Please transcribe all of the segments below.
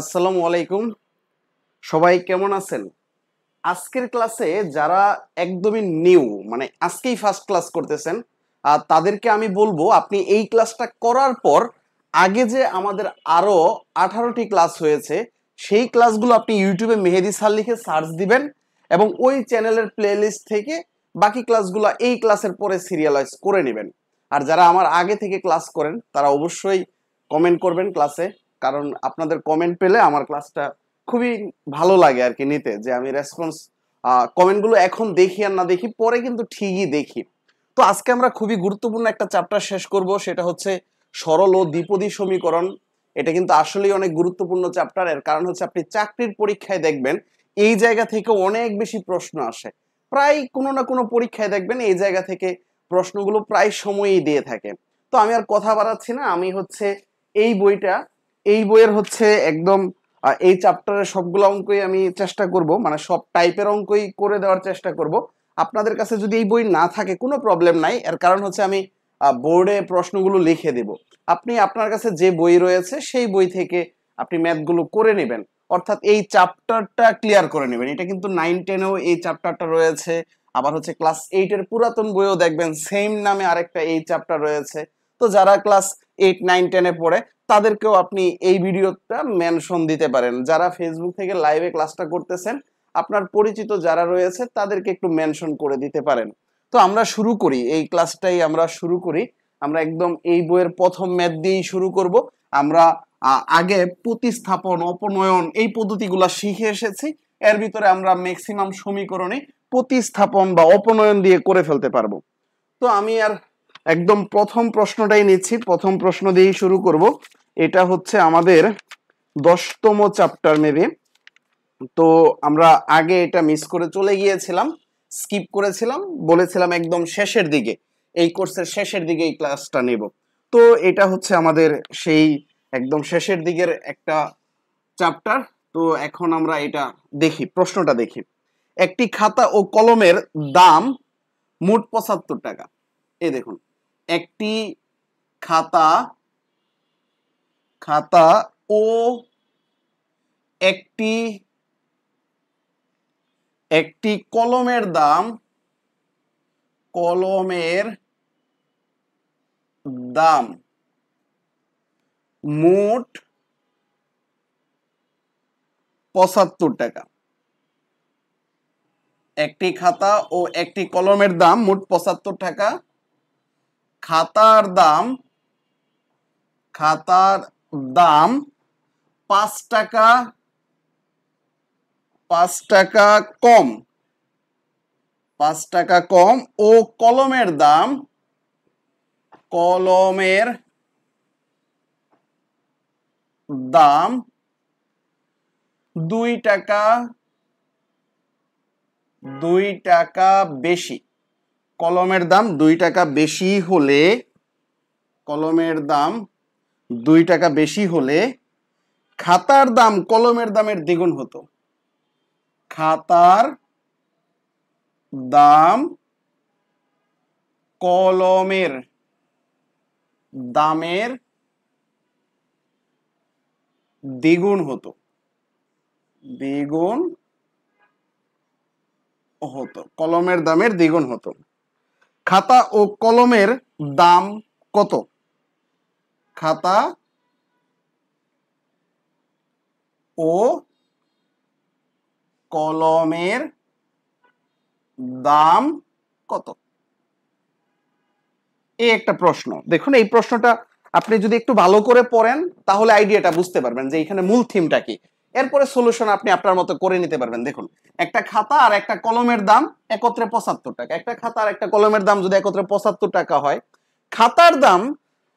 আসসালামু আলাইকুম সবাই কেমন আছেন আজকের ক্লাসে যারা একদমই নিউ মানে আজকেই ফার্স্ট ক্লাস করতেছেন তাদেরকে আমি বলবো আপনি এই ক্লাসটা করার পর আগে যে আমাদের আরও আঠারোটি ক্লাস হয়েছে সেই ক্লাসগুলো আপনি ইউটিউবে মেহেদি সার লিখে সার্চ দিবেন এবং ওই চ্যানেলের প্লেলিস্ট থেকে বাকি ক্লাসগুলো এই ক্লাসের পরে সিরিয়ালাইজ করে নেবেন আর যারা আমার আগে থেকে ক্লাস করেন তারা অবশ্যই কমেন্ট করবেন ক্লাসে কারণ আপনাদের কমেন্ট পেলে আমার ক্লাসটা খুবই ভালো লাগে আর কি নিতে যে আমি রেসপন্স কমেন্টগুলো এখন দেখি আর না দেখি পরে কিন্তু ঠিকই দেখি তো আজকে আমরা খুবই গুরুত্বপূর্ণ একটা চ্যাপ্টার শেষ করব সেটা হচ্ছে সরল ও দ্বিপদী সমীকরণ এটা কিন্তু আসলেই অনেক গুরুত্বপূর্ণ চ্যাপ্টার এর কারণ হচ্ছে আপনি চাকরির পরীক্ষায় দেখবেন এই জায়গা থেকে অনেক বেশি প্রশ্ন আসে প্রায় কোনো না কোনো পরীক্ষায় দেখবেন এই জায়গা থেকে প্রশ্নগুলো প্রায় সময়ই দিয়ে থাকে তো আমি আর কথা বাড়াচ্ছি না আমি হচ্ছে এই বইটা এই বইয়ের হচ্ছে একদম এই চ্যাপ্টারের সবগুলো অঙ্কই আমি চেষ্টা করব মানে সব টাইপের অঙ্কই করে দেওয়ার চেষ্টা করব আপনাদের কাছে যদি এই বই না থাকে কোনো প্রবলেম নাই এর কারণ হচ্ছে আমি বোর্ডে প্রশ্নগুলো লিখে দেব আপনি আপনার কাছে যে বই রয়েছে সেই বই থেকে আপনি ম্যাথগুলো করে নেবেন অর্থাৎ এই চ্যাপ্টারটা ক্লিয়ার করে নেবেন এটা কিন্তু নাইন টেনেও এই চ্যাপ্টারটা রয়েছে আবার হচ্ছে ক্লাস এইটের পুরাতন বইও দেখবেন সেম নামে আরেকটা এই চ্যাপ্টার রয়েছে তো যারা ক্লাস এইট নাইন টেনে পড়ে তাদেরকেও আপনি এই ভিডিওটা মেনশন দিতে পারেন যারা ফেসবুক থেকে লাইভে ক্লাসটা করতেছেন আপনার পরিচিত যারা রয়েছে তাদেরকে একটু মেনশন করে দিতে পারেন তো আমরা শুরু করি এই ক্লাসটাই আমরা শুরু করি আমরা একদম এই বইয়ের প্রথম ম্যাথ দিয়েই শুরু করব আমরা আগে প্রতিস্থাপন অপনয়ন এই পদ্ধতিগুলো শিখে এসেছি এর ভিতরে আমরা ম্যাক্সিমাম সমীকরণে প্রতিস্থাপন বা অপনয়ন দিয়ে করে ফেলতে পারবো তো আমি আর একদম প্রথম প্রশ্নটাই নিচ্ছি প্রথম প্রশ্ন দিয়েই শুরু করব এটা হচ্ছে আমাদের দশতম চ্যাপ্টার মেবি তো আমরা আগে এটা মিস করে চলে গিয়েছিলাম স্কিপ করেছিলাম বলেছিলাম একদম শেষের দিকে এই কোর্সের শেষের দিকে এই ক্লাসটা নেব তো এটা হচ্ছে আমাদের সেই একদম শেষের দিকের একটা চ্যাপ্টার তো এখন আমরা এটা দেখি প্রশ্নটা দেখি একটি খাতা ও কলমের দাম মোট পঁচাত্তর টাকা এ দেখুন একটি খাতা খাতা ও একটি একটি কলমের দাম কলমের দাম মোট পঁচাত্তর টাকা একটি খাতা ও একটি কলমের দাম মোট পঁচাত্তর টাকা খাতার দাম খাতার দাম পাঁচ টাকা পাঁচ টাকা কম পাঁচ টাকা কম ও কলমের দাম কলমের দাম দুই টাকা দুই টাকা বেশি কলমের দাম দুই টাকা বেশি হলে কলমের দাম দুই টাকা বেশি হলে খাতার দাম কলমের দামের দ্বিগুণ হতো খাতার দাম কলমের দামের দ্বিগুণ হতো দ্বিগুণ হতো কলমের দামের দ্বিগুণ হতো খাতা ও কলমের দাম কত খাতা ও কলমের দাম কত এই একটা প্রশ্ন দেখুন এই প্রশ্নটা আপনি যদি একটু ভালো করে পড়েন তাহলে আইডিয়াটা বুঝতে পারবেন যে এখানে মূল থিমটা কি এরপরে সলিউশন আপনি আপনার মতো করে নিতে পারবেন দেখুন একটা খাতা আর একটা কলমের দাম একত্রে পঁচাত্তর টাকা একটা খাতা আর একটা কলমের দাম যদি একত্রে পঁচাত্তর টাকা হয় খাতার দাম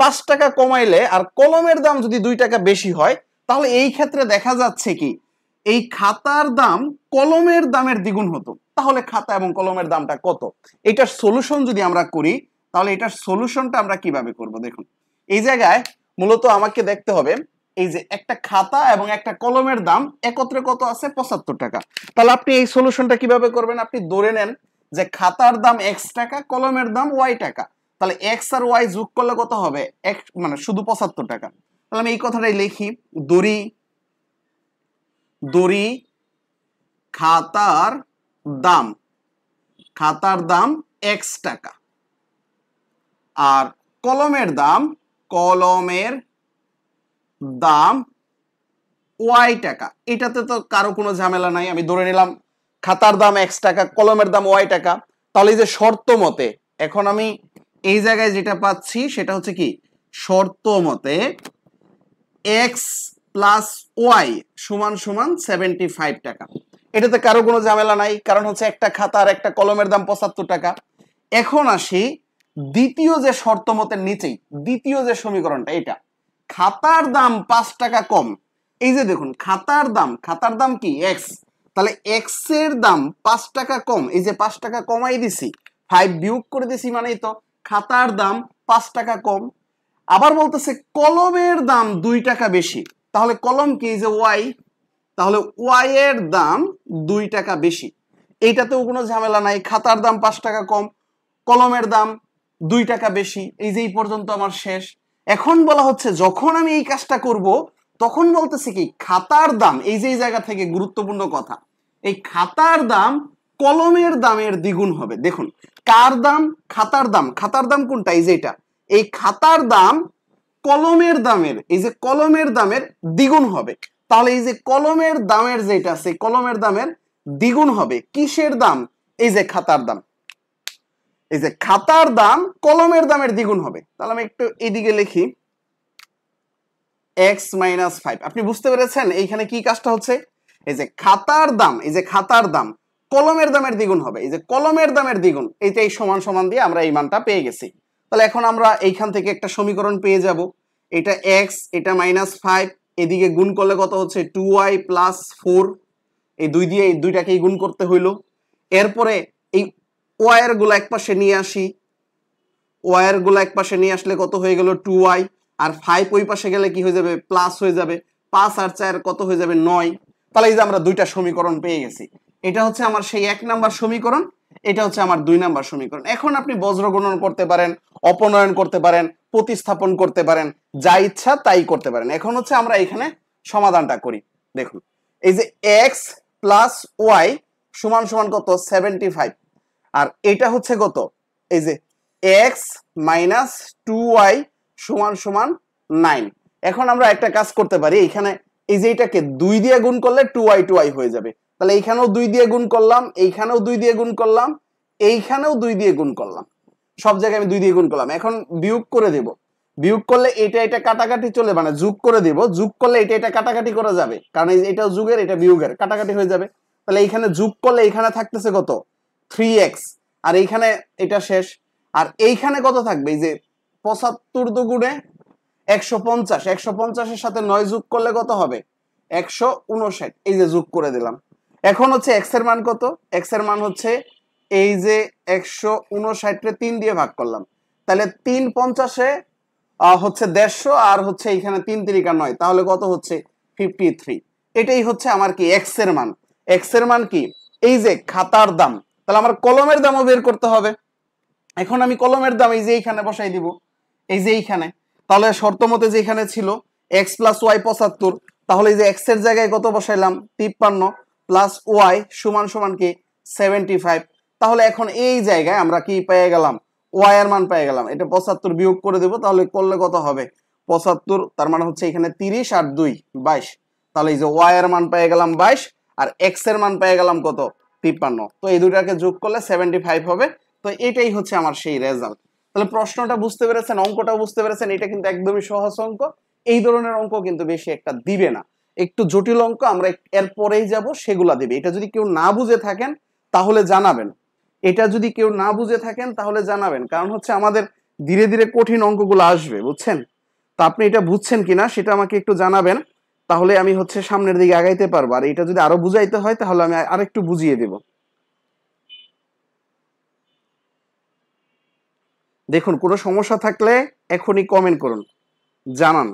পাঁচ টাকা কমাইলে আর কলমের দাম যদি দুই টাকা বেশি হয় তাহলে এই ক্ষেত্রে দেখা যাচ্ছে কি এই খাতার দাম কলমের দামের দ্বিগুণ হতো তাহলে খাতা এবং কলমের দামটা কত এটার সলিউশন যদি আমরা করি তাহলে এটার সলিউশনটা আমরা কিভাবে করব দেখুন এই জায়গায় মূলত আমাকে দেখতে হবে এই যে একটা খাতা এবং একটা কলমের দাম একত্রে কত আছে পঁচাত্তর টাকা তাহলে আপনি এই সলিউশনটা কিভাবে করবেন আপনি ধরে নেন যে খাতার দাম এক্স টাকা কলমের দাম ওয়াই টাকা তাহলে এক্স আর ওয়াই যোগ করলে কত হবে এক মানে শুধু পঁচাত্তর টাকা তাহলে আমি এই কথাটাই লিখি দড়ি দড়ি খাতার দাম খাতার দাম এক্স টাকা আর কলমের দাম কলমের দাম ওয়াই টাকা এটাতে তো কারো কোনো ঝামেলা নাই আমি ধরে নিলাম খাতার দাম এক্স টাকা কলমের দাম ওয়াই টাকা তাহলে যে শর্ত মতে এখন আমি এই জায়গায় যেটা পাচ্ছি সেটা হচ্ছে কি শর্ত মতে এক্স প্লাস ওয়াই সমান সমান সেভেন্টি ফাইভ টাকা এটাতে কারো কোনো ঝামেলা নাই কারণ হচ্ছে একটা খাতা আর একটা কলমের দাম পঁচাত্তর টাকা এখন আসি দ্বিতীয় যে শর্ত মতের নিচেই দ্বিতীয় যে সমীকরণটা এটা খাতার দাম পাঁচ টাকা কম এই যে দেখুন খাতার দাম খাতার দাম কি এক্স তাহলে এক্সের দাম পাঁচ টাকা কম এই যে পাঁচ টাকা কমাই দিছি ফাইভ বিয়োগ করে দিছি মানেই তো খাতার দাম পাঁচ টাকা কম আবার বলতেছে কলমের দাম দুই টাকা বেশি তাহলে কলম কি যে ওয়াই তাহলে ওয়াই এর দাম দুই টাকা বেশি এইটাতেও কোনো ঝামেলা নাই খাতার দাম পাঁচ টাকা কম কলমের দাম দুই টাকা বেশি এই যে এই পর্যন্ত আমার শেষ এখন বলা হচ্ছে যখন আমি এই কাজটা করব তখন বলতেছে কি খাতার দাম এই যে জায়গা থেকে গুরুত্বপূর্ণ কথা এই খাতার দাম কলমের দামের দ্বিগুণ হবে দেখুন কার দাম খাতার দাম খাতার দাম কোনটা এই যে এটা এই খাতার দাম কলমের দামের এই যে কলমের দামের দ্বিগুণ হবে তাহলে এই যে কলমের দামের যেটা সেই কলমের দামের দ্বিগুণ হবে কিসের দাম এই যে খাতার দাম এই যে খাতার দাম কলমের দামের দ্বিগুণ হবে তাহলে আমি একটু এদিকে লিখি এক্স মাইনাস ফাইভ আপনি বুঝতে পেরেছেন এইখানে কি কাজটা হচ্ছে এই যে খাতার দাম এই যে খাতার দাম কলমের দামের দ্বিগুণ হবে এই যে কলমের দামের দ্বিগুণ এইটাই সমান সমান দিয়ে আমরা এই মানটা পেয়ে গেছি তাহলে এখন আমরা এইখান থেকে একটা সমীকরণ পেয়ে যাব এটা এক্স এটা মাইনাস ফাইভ এদিকে গুণ করলে কত হচ্ছে টু ওয়াই প্লাস ফোর এই দুই দিয়ে এই দুইটাকেই গুণ করতে হইল এরপরে এই ওয়ারগুলো এক পাশে নিয়ে আসি ওয়ারগুলো এক পাশে নিয়ে আসলে কত হয়ে গেল টু ওয়াই আর ফাইভ ওই পাশে গেলে কি হয়ে যাবে প্লাস হয়ে যাবে পাঁচ আর চার কত হয়ে যাবে নয় তাহলে এই যে আমরা দুইটা সমীকরণ পেয়ে গেছি এটা হচ্ছে আমার সেই এক নাম্বার সমীকরণ এটা হচ্ছে আমার দুই নাম্বার সমীকরণ এখন আপনি বজ্র গণন করতে পারেন অপনয়ন করতে পারেন প্রতিস্থাপন করতে পারেন যা ইচ্ছা তাই করতে পারেন এখন হচ্ছে আমরা এখানে সমাধানটা করি দেখুন এই যে এক্স প্লাস ওয়াই সমান সমান কত সেভেন্টি ফাইভ আর এটা হচ্ছে কত এই যে এক্স মাইনাস টু ওয়াই সমান সমান নাইন এখন আমরা একটা কাজ করতে পারি এখানে এই যে এটাকে দুই দিয়ে গুণ করলে টু ওয়াই টু ওয়াই হয়ে যাবে তাহলে এইখানেও দুই দিয়ে গুণ করলাম এইখানেও দুই দিয়ে গুণ করলাম এইখানেও দুই দিয়ে গুণ করলাম সব জায়গায় আমি দুই দিয়ে গুণ করলাম এখন বিয়োগ করে দেব বিয়োগ করলে এটা এটা কাটাকাটি চলে মানে যোগ করে দেব যোগ করলে এটা এটা কাটাকাটি করা যাবে কারণ এটা যুগের এটা বিয়োগের কাটাকাটি হয়ে যাবে তাহলে এইখানে যুগ করলে এইখানে থাকতেছে কত থ্রি এক্স আর এইখানে এটা শেষ আর এইখানে কত থাকবে এই যে পঁচাত্তর দুগুণে একশো পঞ্চাশ একশো পঞ্চাশের সাথে নয় যুগ করলে কত হবে একশো উনষাট এই যে যুগ করে দিলাম এখন হচ্ছে এক্স এর মান কত এক্স এর মান হচ্ছে এই যে একশো উনষাটে তিন দিয়ে ভাগ করলাম তাহলে তিন পঞ্চাশে হচ্ছে দেড়শো আর হচ্ছে এইখানে তিন তিরিকা নয় তাহলে কত হচ্ছে ফিফটি থ্রি এটাই হচ্ছে আমার কি এক্স এর মান এক্স এর মান কি এই যে খাতার দাম তাহলে আমার কলমের দামও বের করতে হবে এখন আমি কলমের দাম এই যে এইখানে বসাই দিব এই যে এইখানে তাহলে শর্ত মতে যেখানে ছিল এক্স প্লাস ওয়াই পঁচাত্তর তাহলে এই যে এক্স এর জায়গায় কত বসাইলাম তিপ্পান্ন প্লাস ওয়াই সমান সমান কি সেভেন্টি ফাইভ তাহলে এখন এই জায়গায় আমরা কি পেয়ে গেলাম ওয়াই মান পেয়ে গেলাম এটা পঁচাত্তর বিয়োগ করে দেবো তাহলে করলে কত হবে পঁচাত্তর তার মানে হচ্ছে এখানে তিরিশ আর দুই বাইশ তাহলে এই যে ওয়াই মান পেয়ে গেলাম বাইশ আর এক্স এর মান পেয়ে গেলাম কত তিপ্পান্ন তো এই দুটাকে যোগ করলে সেভেন্টি ফাইভ হবে তো এটাই হচ্ছে আমার সেই রেজাল্ট তাহলে প্রশ্নটা বুঝতে পেরেছেন অঙ্কটা বুঝতে পেরেছেন এটা কিন্তু একদমই সহজ অঙ্ক এই ধরনের অঙ্ক কিন্তু বেশি একটা দিবে না একটু জটিল অঙ্ক আমরা এরপরেই যাব সেগুলা দেবে এটা যদি কেউ না বুঝে থাকেন তাহলে জানাবেন এটা যদি কেউ না বুঝে থাকেন তাহলে জানাবেন কারণ হচ্ছে আমাদের ধীরে ধীরে কঠিন অঙ্কগুলো আসবে বুঝছেন তা আপনি এটা বুঝছেন কিনা সেটা আমাকে একটু জানাবেন তাহলে আমি হচ্ছে সামনের দিকে আগাইতে পারবো আর এটা যদি আরো বুঝাইতে হয় তাহলে আমি আরেকটু বুঝিয়ে দেব দেখুন কোনো সমস্যা থাকলে এখনই কমেন্ট করুন জানান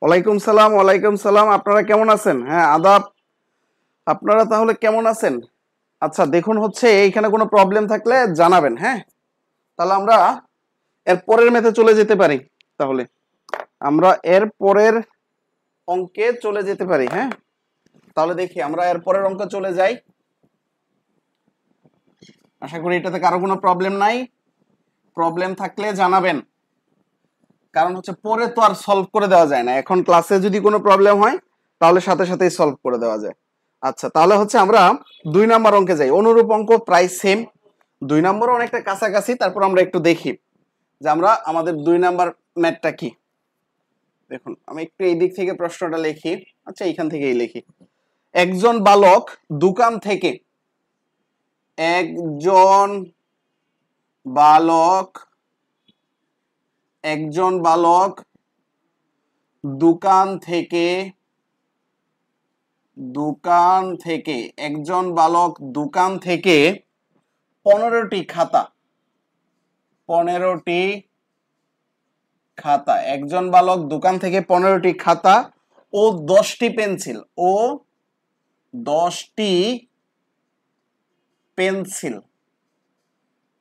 ওয়ালাইকুম সালাম ওয়ালাইকুম সালাম আপনারা কেমন আছেন হ্যাঁ আদাব আপনারা তাহলে কেমন আছেন আচ্ছা দেখুন হচ্ছে এইখানে কোনো প্রবলেম থাকলে জানাবেন হ্যাঁ তাহলে আমরা এর পরের মেতে চলে যেতে পারি তাহলে আমরা এর পরের অঙ্কে চলে যেতে পারি হ্যাঁ তাহলে দেখি আমরা এর পরের অঙ্কে চলে যাই আশা করি এটাতে কারো কোনো প্রবলেম নাই প্রবলেম থাকলে জানাবেন কারণ হচ্ছে পরে তো আর সলভ করে দেওয়া যায় না এখন ক্লাসে যদি কোনো প্রবলেম হয় তাহলে সাথে সাথেই সলভ করে দেওয়া যায় আচ্ছা তাহলে হচ্ছে আমরা দুই নম্বর অঙ্কে যাই অনুরূপ অঙ্ক প্রায় সেম দুই নম্বরও অনেকটা কাছাকাছি তারপর আমরা একটু দেখি যে আমরা আমাদের দুই নাম্বার ম্যাটটা কি দেখুন আমি একটু এই দিক থেকে প্রশ্নটা লিখি আচ্ছা এইখান থেকেই লিখি একজন বালক দোকান থেকে একজন বালক একজন বালক দোকান থেকে দোকান থেকে একজন বালক দোকান থেকে পনেরোটি খাতা পনেরোটি খাতা একজন বালক দোকান থেকে পনেরোটি খাতা ও দশটি পেন্সিল ও দশটি পেন্সিল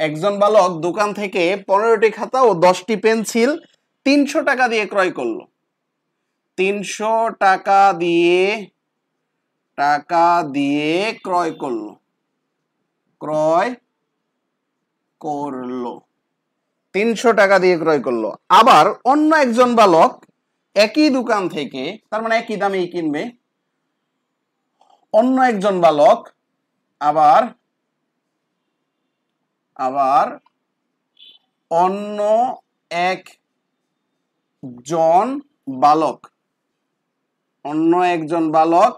একজন বালক দোকান থেকে পনেরোটি খাতা ও দশটি পেন্সিল তিনশো টাকা দিয়ে ক্রয় করলো তিনশো টাকা দিয়ে টাকা দিয়ে ক্রয় করলো ক্রয় করলো তিনশো টাকা দিয়ে ক্রয় করলো আবার অন্য একজন বালক একই দোকান থেকে তার মানে একই দামেই কিনবে অন্য একজন বালক আবার আবার অন্য এক জন বালক অন্য একজন বালক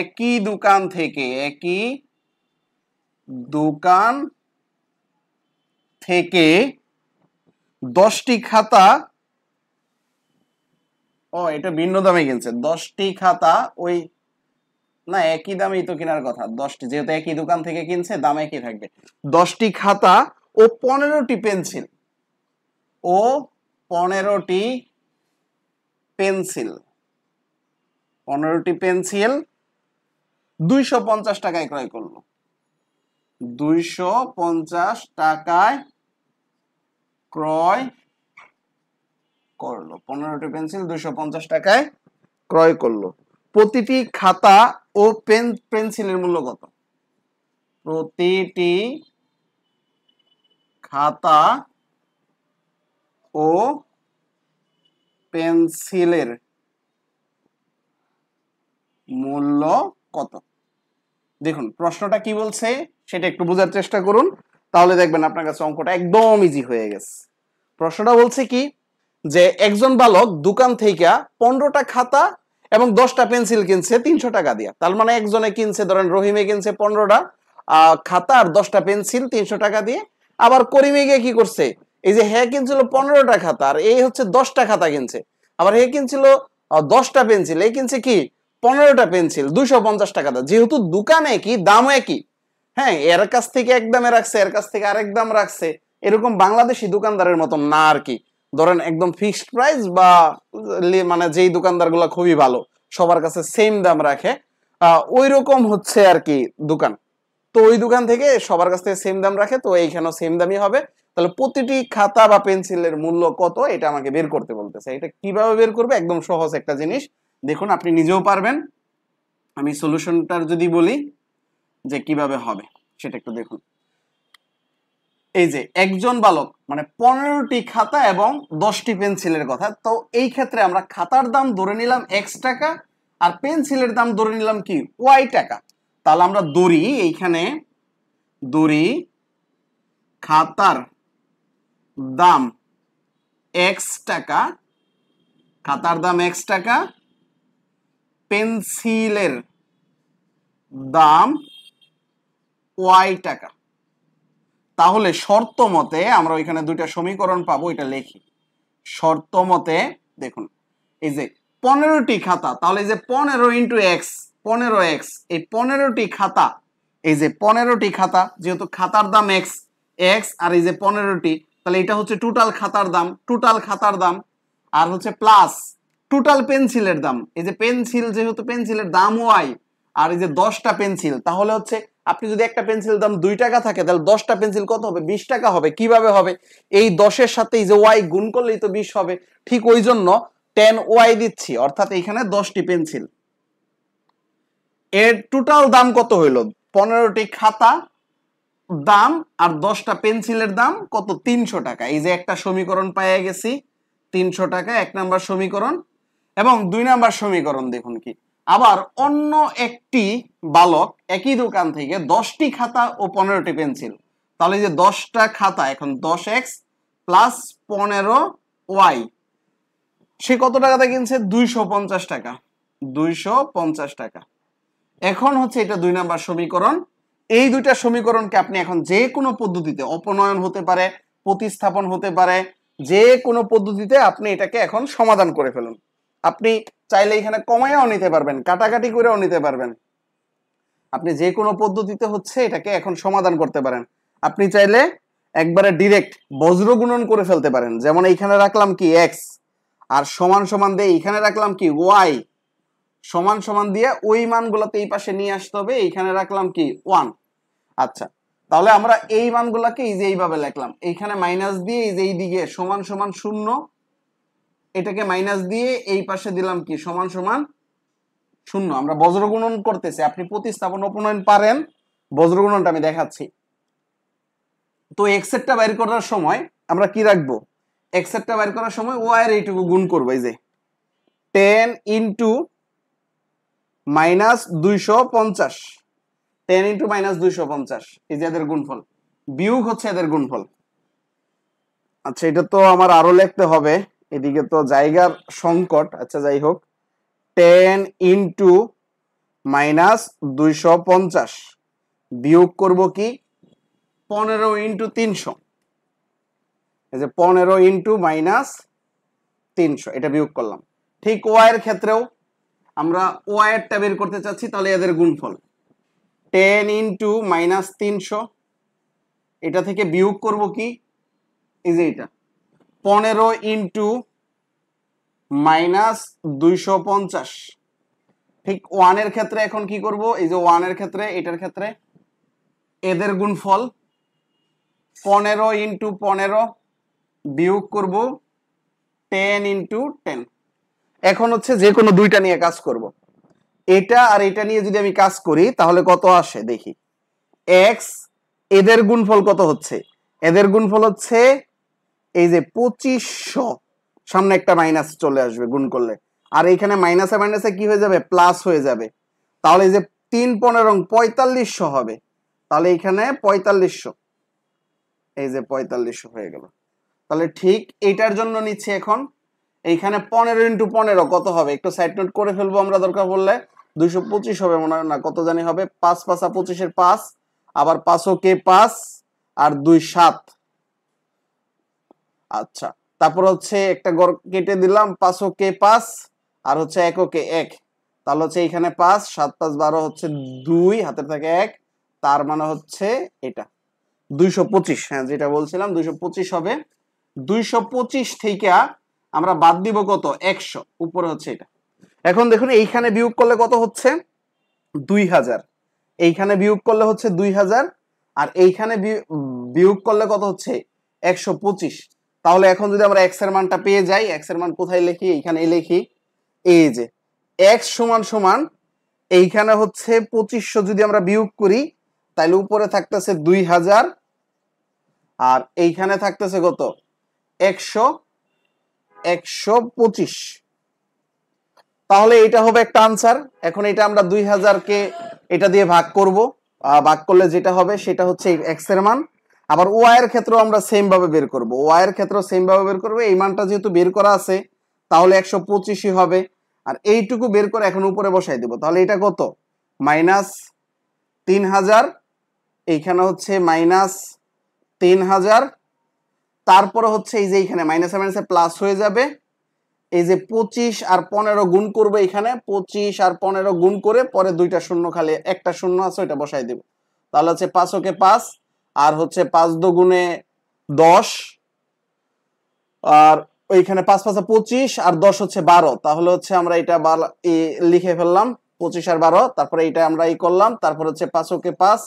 একই দোকান থেকে একই দোকান থেকে দশটি খাতা ও এটা ভিন্ন দামে কিনছে দশটি খাতা ওই না একই দামেই তো কেনার কথা দশটি যেহেতু একই দোকান থেকে কিনছে দাম একই থাকবে দশটি খাতা ও পনেরোটি পেন্সিল ও পনেরোটি পেন্সিল পনেরোটি পেন্সিল দুইশো পঞ্চাশ টাকায় ক্রয় করলো দুইশো পঞ্চাশ টাকায় ক্রয় করলো পনেরোটি পেন্সিল দুইশো পঞ্চাশ টাকায় ক্রয় করলো প্রতিটি খাতা ও পেন পেন্সিলের মূল্য কত প্রতিটি খাতা ও পেন্সিলের মূল্য কত দেখুন প্রশ্নটা কি বলছে সেটা একটু বোঝার চেষ্টা করুন তাহলে দেখবেন আপনার কাছে অঙ্কটা একদম ইজি হয়ে গেছে প্রশ্নটা বলছে কি যে একজন বালক দোকান থেকে পনেরোটা খাতা এবং দশটা পেন্সিল কিনছে তিনশো টাকা দিয়ে তার মানে একজনে কিনছে ধরেন রহিমে কিনছে পনেরোটা খাতা আর দশটা পেন্সিল তিনশো টাকা দিয়ে আবার করিমে গিয়ে কি করছে এই যে হ্যাঁ কিনছিল পনেরোটা খাতা আর এই হচ্ছে দশটা খাতা কিনছে আবার হে কিনছিল দশটা পেন্সিল এই কিনছে কি পনেরোটা পেন্সিল দুশো পঞ্চাশ টাকা যেহেতু দোকানে কি দাম একই হ্যাঁ এর কাছ থেকে একদমে রাখছে এর কাছ থেকে আরেক দাম রাখছে এরকম বাংলাদেশি দোকানদারের মতন না আর কি ধরেন একদম ফিক্সড প্রাইস বা মানে যেই দোকানদারগুলো খুবই ভালো সবার কাছে সেম দাম রাখে ওই রকম হচ্ছে আর কি দোকান তো ওই দোকান থেকে সবার কাছ থেকে সেম দাম রাখে তো এইখানেও সেম দামই হবে তাহলে প্রতিটি খাতা বা পেন্সিলের মূল্য কত এটা আমাকে বের করতে বলতেছে এটা কিভাবে বের করবে একদম সহজ একটা জিনিস দেখুন আপনি নিজেও পারবেন আমি সলিউশনটার যদি বলি যে কিভাবে হবে সেটা একটু দেখুন এই যে একজন বালক মানে পনেরোটি খাতা এবং দশটি পেন্সিলের কথা তো এই ক্ষেত্রে আমরা খাতার দাম ধরে নিলাম এক্স টাকা আর পেন্সিলের দাম ধরে নিলাম কি ওয়াই টাকা তাহলে আমরা দড়ি এইখানে দড়ি খাতার দাম এক্স টাকা খাতার দাম এক্স টাকা পেন্সিলের দাম ওয়াই টাকা তাহলে শর্ত মতে আমরা ওইখানে দুইটা সমীকরণ পাবো এটা লেখি শর্ত মতে দেখুন এই যে পনেরোটি খাতা তাহলে এই যে পনেরো ইন্টু এক্স পনেরো এক্স এই পনেরোটি খাতা এই যে পনেরোটি খাতা যেহেতু খাতার দাম এক্স এক্স আর এই যে পনেরোটি তাহলে এটা হচ্ছে টোটাল খাতার দাম টোটাল খাতার দাম আর হচ্ছে প্লাস টোটাল পেন্সিলের দাম এই যে পেন্সিল যেহেতু পেন্সিলের দাম ওয়াই আর এই যে দশটা পেন্সিল তাহলে হচ্ছে আপনি যদি একটা পেন্সিল দাম দুই টাকা থাকে তাহলে দশটা পেন্সিল কত হবে বিশ টাকা হবে কিভাবে হবে এই দশের সাথে এই যে ওয়াই গুণ করলেই তো বিশ হবে ঠিক ওই জন্য টেন ওয়াই দিচ্ছি অর্থাৎ এখানে দশটি পেন্সিল এর টোটাল দাম কত হইল পনেরোটি খাতা দাম আর দশটা পেন্সিলের দাম কত তিনশো টাকা এই যে একটা সমীকরণ পাইয়া গেছি তিনশো টাকা এক নাম্বার সমীকরণ এবং দুই নাম্বার সমীকরণ দেখুন কি আবার অন্য একটি বালক একই দোকান থেকে দশটি খাতা ও পনেরোটি পেন্সিল তাহলে যে দশটা খাতা এখন দশ এক্স প্লাস পনেরো ওয়াই সে কত টাকাতে কিনছে দুইশো পঞ্চাশ টাকা দুইশো পঞ্চাশ টাকা এখন হচ্ছে এটা দুই নাম্বার সমীকরণ এই দুইটা সমীকরণকে আপনি এখন যে কোনো পদ্ধতিতে অপনয়ন হতে পারে প্রতিস্থাপন হতে পারে যে কোনো পদ্ধতিতে আপনি এটাকে এখন সমাধান করে ফেলুন আপনি চাইলে এখানে কমায়াও নিতে পারবেন কাটাকাটি করেও নিতে পারবেন আপনি যে কোনো পদ্ধতিতে হচ্ছে এটাকে এখন সমাধান করতে পারেন আপনি চাইলে একবারে ডিরেক্ট বজ্র গুণন করে ফেলতে পারেন যেমন এইখানে রাখলাম কি এক্স আর সমান সমান দিয়ে এইখানে রাখলাম কি ওয়াই সমান সমান দিয়ে ওই মানগুলোতে এই পাশে নিয়ে আসতে হবে এইখানে রাখলাম কি ওয়ান আচ্ছা তাহলে আমরা এই মানগুলাকে এই যে এইভাবে লিখলাম এইখানে মাইনাস দিয়ে এই যে এই দিকে সমান সমান শূন্য এটাকে মাইনাস দিয়ে এই পাশে দিলাম কি সমান সমান শূন্য আমরা বজ্রগুণন করতেছি আপনি প্রতিস্থাপন উপনয়ন পারেন বজ্রগুণনটা আমি দেখাচ্ছি তো এক্সেটটা বাইর করার সময় আমরা কি রাখবো এক্সেটটা বাইর করার সময় ও আর এইটুকু গুণ করবো এই যে টেন ইন্টু মাইনাস দুইশো পঞ্চাশ টেন ইন্টু মাইনাস দুইশো পঞ্চাশ এই যে এদের গুণফল বিয়োগ হচ্ছে এদের গুণফল আচ্ছা এটা তো আমার আরো লিখতে হবে এদিকে তো জায়গার সংকট আচ্ছা যাই হোক টেন ইন্টু মাইনাস দুইশো পঞ্চাশ বিয়োগ করব কি পনেরো ইন্টু তিনশো এই যে পনেরো ইন্টু মাইনাস তিনশো এটা বিয়োগ করলাম ঠিক ওয়াইয়ের ক্ষেত্রেও আমরা ওয়াইয়েরটা বের করতে চাচ্ছি তাহলে এদের গুণফল টেন ইন্টু মাইনাস তিনশো এটা থেকে বিয়োগ করব কি এই যে এটা পনেরো ইন্টু মাইনাস দুইশো পঞ্চাশ ঠিক ওয়ানের ক্ষেত্রে এখন কি করব এই যে ওয়ানের ক্ষেত্রে এটার ক্ষেত্রে এদের গুণফল পনেরো ইন্টু পনেরো বিয়োগ করব টেন ইন্টু টেন এখন হচ্ছে যে কোনো দুইটা নিয়ে কাজ করব। এটা আর এটা নিয়ে যদি আমি কাজ করি তাহলে কত আসে দেখি এক্স এদের গুণফল কত হচ্ছে এদের গুণফল হচ্ছে এই যে পঁচিশশো সামনে একটা মাইনাস চলে আসবে গুণ করলে আর এইখানে মাইনাসে মাইনাসে কি হয়ে যাবে প্লাস হয়ে যাবে তাহলে এই যে তিন পনেরো পঁয়তাল্লিশশো হবে তাহলে এইখানে পঁয়তাল্লিশশো এই যে পঁয়তাল্লিশশো হয়ে গেল তাহলে ঠিক এইটার জন্য নিচ্ছে এখন এইখানে পনেরো ইন্টু পনেরো কত হবে একটু সাইড নোট করে ফেলবো আমরা দরকার পড়লে দুইশো পঁচিশ হবে মনে হয় না কত জানি হবে পাঁচ পাঁচা পঁচিশের পাঁচ আবার পাঁচও কে পাঁচ আর দুই সাত আচ্ছা তারপর হচ্ছে একটা গড় কেটে দিলাম পাঁচ কে পাঁচ আর হচ্ছে এক ওকে এক তাহলে হচ্ছে এইখানে পাঁচ সাত পাঁচ বারো হচ্ছে দুই হাতে থাকে এক তার মানে হচ্ছে এটা দুইশো পঁচিশ হ্যাঁ যেটা বলছিলাম দুইশো পঁচিশ হবে দুইশো পঁচিশ থেকে আমরা বাদ দিব কত একশো উপরে হচ্ছে এটা এখন দেখুন এইখানে বিয়োগ করলে কত হচ্ছে দুই হাজার এইখানে বিয়োগ করলে হচ্ছে দুই হাজার আর এইখানে বিয়োগ করলে কত হচ্ছে একশো পঁচিশ তাহলে এখন যদি আমরা এক্স এর মানটা পেয়ে যাই এক্স এর মান কোথায় লিখি এখানে লিখি এ যে এক্স সমান সমান এইখানে হচ্ছে পঁচিশশো যদি আমরা বিয়োগ করি তাহলে উপরে থাকতেছে দুই হাজার আর এইখানে থাকতেছে কত একশো একশো পঁচিশ তাহলে এটা হবে একটা আনসার এখন এটা আমরা দুই হাজারকে এটা দিয়ে ভাগ করব ভাগ করলে যেটা হবে সেটা হচ্ছে এক্স এর মান আবার ওয়াইয়ের ক্ষেত্রেও আমরা সেমভাবে বের করব ওয়াইয়ের ক্ষেত্রেও সেমভাবে বের করব এই মানটা যেহেতু বের করা আছে তাহলে একশো পঁচিশই হবে আর এইটুকু বের করে এখন উপরে বসাই দেব তাহলে এটা কত মাইনাস তিন হাজার এইখানে হচ্ছে মাইনাস তিন হাজার তারপরে হচ্ছে এই যে এইখানে মাইনাসে মাইনাসে প্লাস হয়ে যাবে এই যে পঁচিশ আর পনেরো গুণ করবে এখানে পঁচিশ আর পনেরো গুণ করে পরে দুইটা শূন্য খালি একটা শূন্য আছে ওইটা বসাই দেব তাহলে হচ্ছে পাঁচ ওকে পাঁচ আর হচ্ছে পাঁচ দুগুণে দশ আর ওইখানে পাঁচ পাঁচ পঁচিশ আর দশ হচ্ছে বারো তাহলে হচ্ছে আমরা এটা লিখে ফেললাম পঁচিশ আর বারো তারপরে এটা আমরা ই করলাম তারপর হচ্ছে পাঁচ ওকে পাঁচ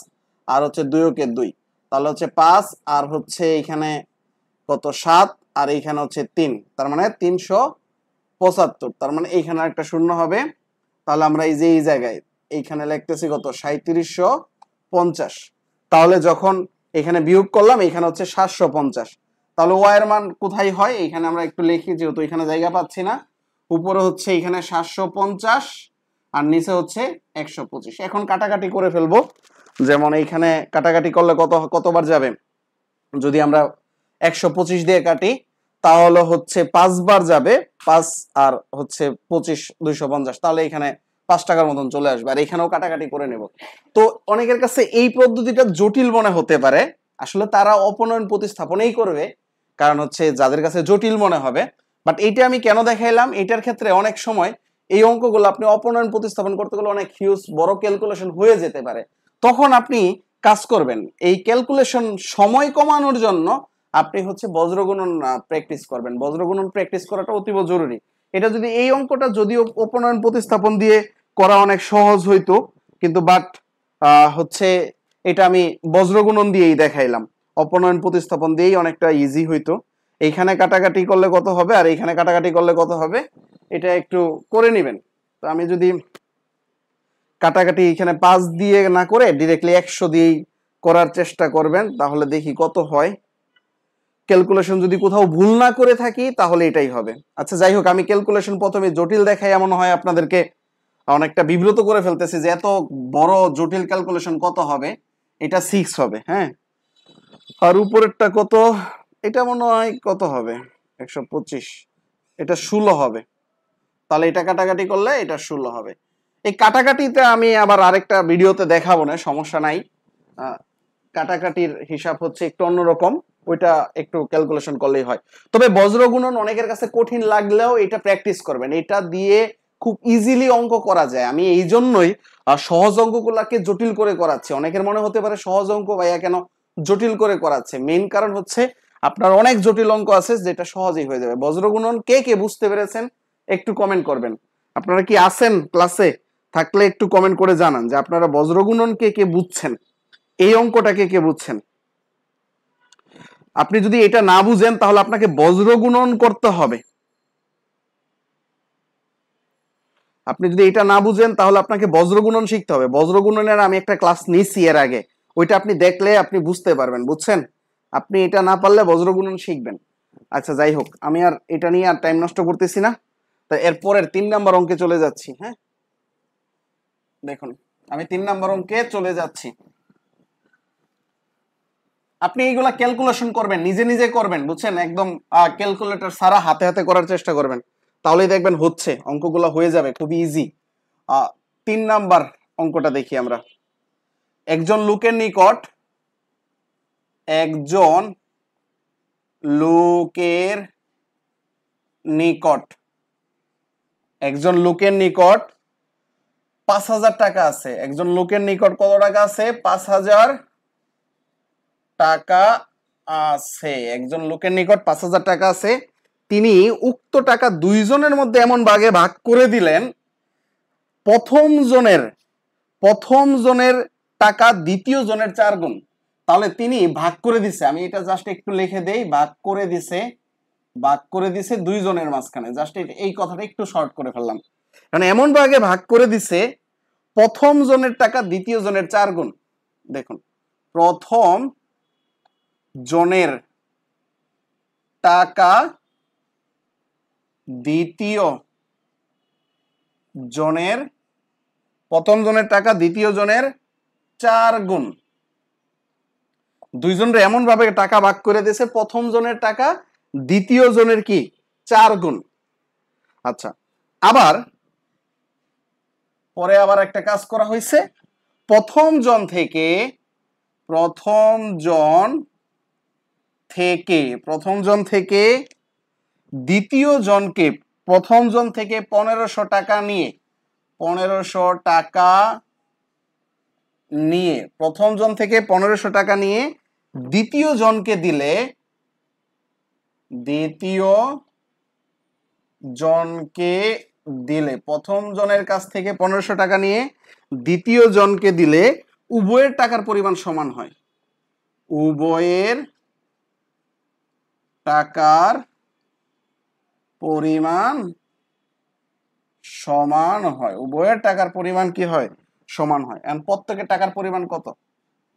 আর হচ্ছে দুই ওকে দুই তাহলে হচ্ছে পাঁচ আর হচ্ছে এখানে কত সাত আর এইখানে হচ্ছে তিন তার মানে তিনশো পঁচাত্তর তার মানে এইখানে একটা শূন্য হবে তাহলে আমরা এই যে এই জায়গায় এইখানে লিখতেছি কত সাঁত্রিশশো পঞ্চাশ তাহলে যখন এখানে বিয়োগ করলাম এখানে হচ্ছে সাতশো পঞ্চাশ তাহলে এর মান কোথায় হয় এখানে আমরা একটু লিখি যেহেতু এখানে জায়গা পাচ্ছি না উপরে হচ্ছে এখানে সাতশো পঞ্চাশ আর নিচে হচ্ছে একশো পঁচিশ এখন কাটাকাটি করে ফেলবো যেমন এইখানে কাটাকাটি করলে কত কতবার যাবে যদি আমরা একশো পঁচিশ দিয়ে কাটি তাহলে হচ্ছে পাঁচবার যাবে পাঁচ আর হচ্ছে পঁচিশ দুইশো পঞ্চাশ তাহলে এখানে পাঁচ টাকার মতন চলে আসবে আর এখানেও কাটাকাটি করে নেব তো অনেকের কাছে এই পদ্ধতিটা জটিল মনে হতে পারে আসলে তারা অপনয়ন প্রতিস্থাপনেই করবে কারণ হচ্ছে যাদের কাছে জটিল মনে হবে বাট এইটা আমি কেন দেখাইলাম এটার ক্ষেত্রে অনেক সময় এই অঙ্কগুলো আপনি অপনয়ন প্রতিস্থাপন করতে গেলে অনেক হিউজ বড় ক্যালকুলেশন হয়ে যেতে পারে তখন আপনি কাজ করবেন এই ক্যালকুলেশন সময় কমানোর জন্য আপনি হচ্ছে বজ্রগণন প্র্যাকটিস করবেন বজ্রগণন প্র্যাকটিস করাটা অতীব জরুরি এটা যদি এই অঙ্কটা যদি অপনয়ন প্রতিস্থাপন দিয়ে করা অনেক সহজ হইতো কিন্তু বাট হচ্ছে এটা আমি বজ্রগুণন দিয়েই দেখাইলাম অপনয়ন প্রতিস্থাপন দিয়েই অনেকটা ইজি হইতো এইখানে কাটাকাটি করলে কত হবে আর এইখানে কাটাকাটি করলে কত হবে এটা একটু করে নেবেন তো আমি যদি কাটাকাটি এখানে পাঁচ দিয়ে না করে ডিরেক্টলি একশো দিয়েই করার চেষ্টা করবেন তাহলে দেখি কত হয় ক্যালকুলেশন যদি কোথাও ভুল না করে থাকি তাহলে এটাই হবে আচ্ছা যাই হোক আমি ক্যালকুলেশন প্রথমে জটিল দেখাই এমন হয় আপনাদেরকে অনেকটা বিব্রত করে ফেলতেছি যে এত বড় জটিল ক্যালকুলেশন কত হবে এটা সিক্স হবে হ্যাঁ আর উপরেরটা কত এটা মনে হয় কত হবে একশো পঁচিশ এটা ষোলো হবে তাহলে এটা কাটাকাটি করলে এটা ষোলো হবে এই কাটাকাটিতে আমি আবার আরেকটা ভিডিওতে দেখাবো না সমস্যা নাই কাটাকাটির হিসাব হচ্ছে একটু অন্যরকম ওইটা একটু ক্যালকুলেশন করলেই হয় তবে বজ্রগুণন অনেকের কাছে কঠিন লাগলেও এটা প্র্যাকটিস করবেন এটা দিয়ে খুব ইজিলি অঙ্ক করা যায় আমি এই জন্যই সহজ অঙ্কগুলাকে জটিল করে করাচ্ছি অনেকের মনে হতে পারে সহজ অঙ্ক ভাইয়া কেন জটিল করে করাচ্ছে মেন কারণ হচ্ছে আপনার অনেক জটিল অঙ্ক আছে যেটা সহজেই হয়ে যাবে বজ্রগুণন কে কে বুঝতে পেরেছেন একটু কমেন্ট করবেন আপনারা কি আছেন ক্লাসে থাকলে একটু কমেন্ট করে জানান যে আপনারা বজ্রগুণন কে কে বুঝছেন এই অঙ্কটা কে কে বুঝছেন আপনি যদি এটা না বুঝেন তাহলে আপনাকে বজ্রগুণন করতে হবে আপনি যদি এটা না বুঝেন তাহলে আপনাকে বজ্রগুণন শিখতে হবে বজ্রগুণনের আমি একটা ক্লাস নিয়েছি এর আগে ওইটা আপনি দেখলে আপনি বুঝতে পারবেন বুঝছেন আপনি এটা না পারলে বজ্রগুণন শিখবেন আচ্ছা যাই হোক আমি আর এটা নিয়ে আর টাইম নষ্ট করতেছি না তা এরপরের তিন নাম্বার অঙ্কে চলে যাচ্ছি হ্যাঁ দেখুন আমি তিন নাম্বার অঙ্কে চলে যাচ্ছি আপনি এইগুলা ক্যালকুলেশন করবেন নিজে নিজে করবেন বুঝছেন একদম ক্যালকুলেটর সারা হাতে হাতে করার চেষ্টা করবেন তাহলেই দেখবেন হচ্ছে অঙ্কগুলো হয়ে যাবে খুবই ইজি তিন নাম্বার অঙ্কটা দেখি আমরা একজন লোকের নিকট একজন লোকের নিকট একজন লোকের নিকট পাঁচ হাজার টাকা আছে একজন লোকের নিকট কত টাকা আছে পাঁচ হাজার টাকা আছে একজন লোকের নিকট পাঁচ হাজার টাকা আছে তিনি উক্ত টাকা দুইজনের মধ্যে এমন ভাগে ভাগ করে দিলেন প্রথম জনের প্রথম জনের টাকা দ্বিতীয় জনের চার গুণ তাহলে তিনি ভাগ করে দিছে আমি এটা জাস্ট একটু লিখে দেই ভাগ করে দিছে ভাগ করে দিছে দুইজনের মাঝখানে জাস্ট এই কথাটা একটু শর্ট করে ফেললাম কারণ মানে এমন ভাগে ভাগ করে দিছে প্রথম জনের টাকা দ্বিতীয় জনের চার গুণ দেখুন প্রথম জনের টাকা দ্বিতীয় জনের প্রথম জনের টাকা দ্বিতীয় জনের চার গুণ দুইজনরা এমন ভাবে টাকা ভাগ করে দিয়েছে প্রথম জনের টাকা দ্বিতীয় জনের কি চার গুণ আচ্ছা আবার পরে আবার একটা কাজ করা হয়েছে প্রথম জন থেকে প্রথম জন থেকে প্রথম জন থেকে দ্বিতীয় জনকে প্রথম জন থেকে পনেরোশো টাকা নিয়ে পনেরোশো টাকা নিয়ে প্রথম জন থেকে পনেরোশো টাকা নিয়ে দ্বিতীয় জনকে দিলে দ্বিতীয় জনকে দিলে প্রথম জনের কাছ থেকে পনেরোশো টাকা নিয়ে দ্বিতীয় জনকে দিলে উভয়ের টাকার পরিমাণ সমান হয় উভয়ের টাকার পরিমাণ সমান হয় উভয়ের টাকার পরিমাণ কি হয় সমান হয় এখন প্রত্যেকের টাকার পরিমাণ কত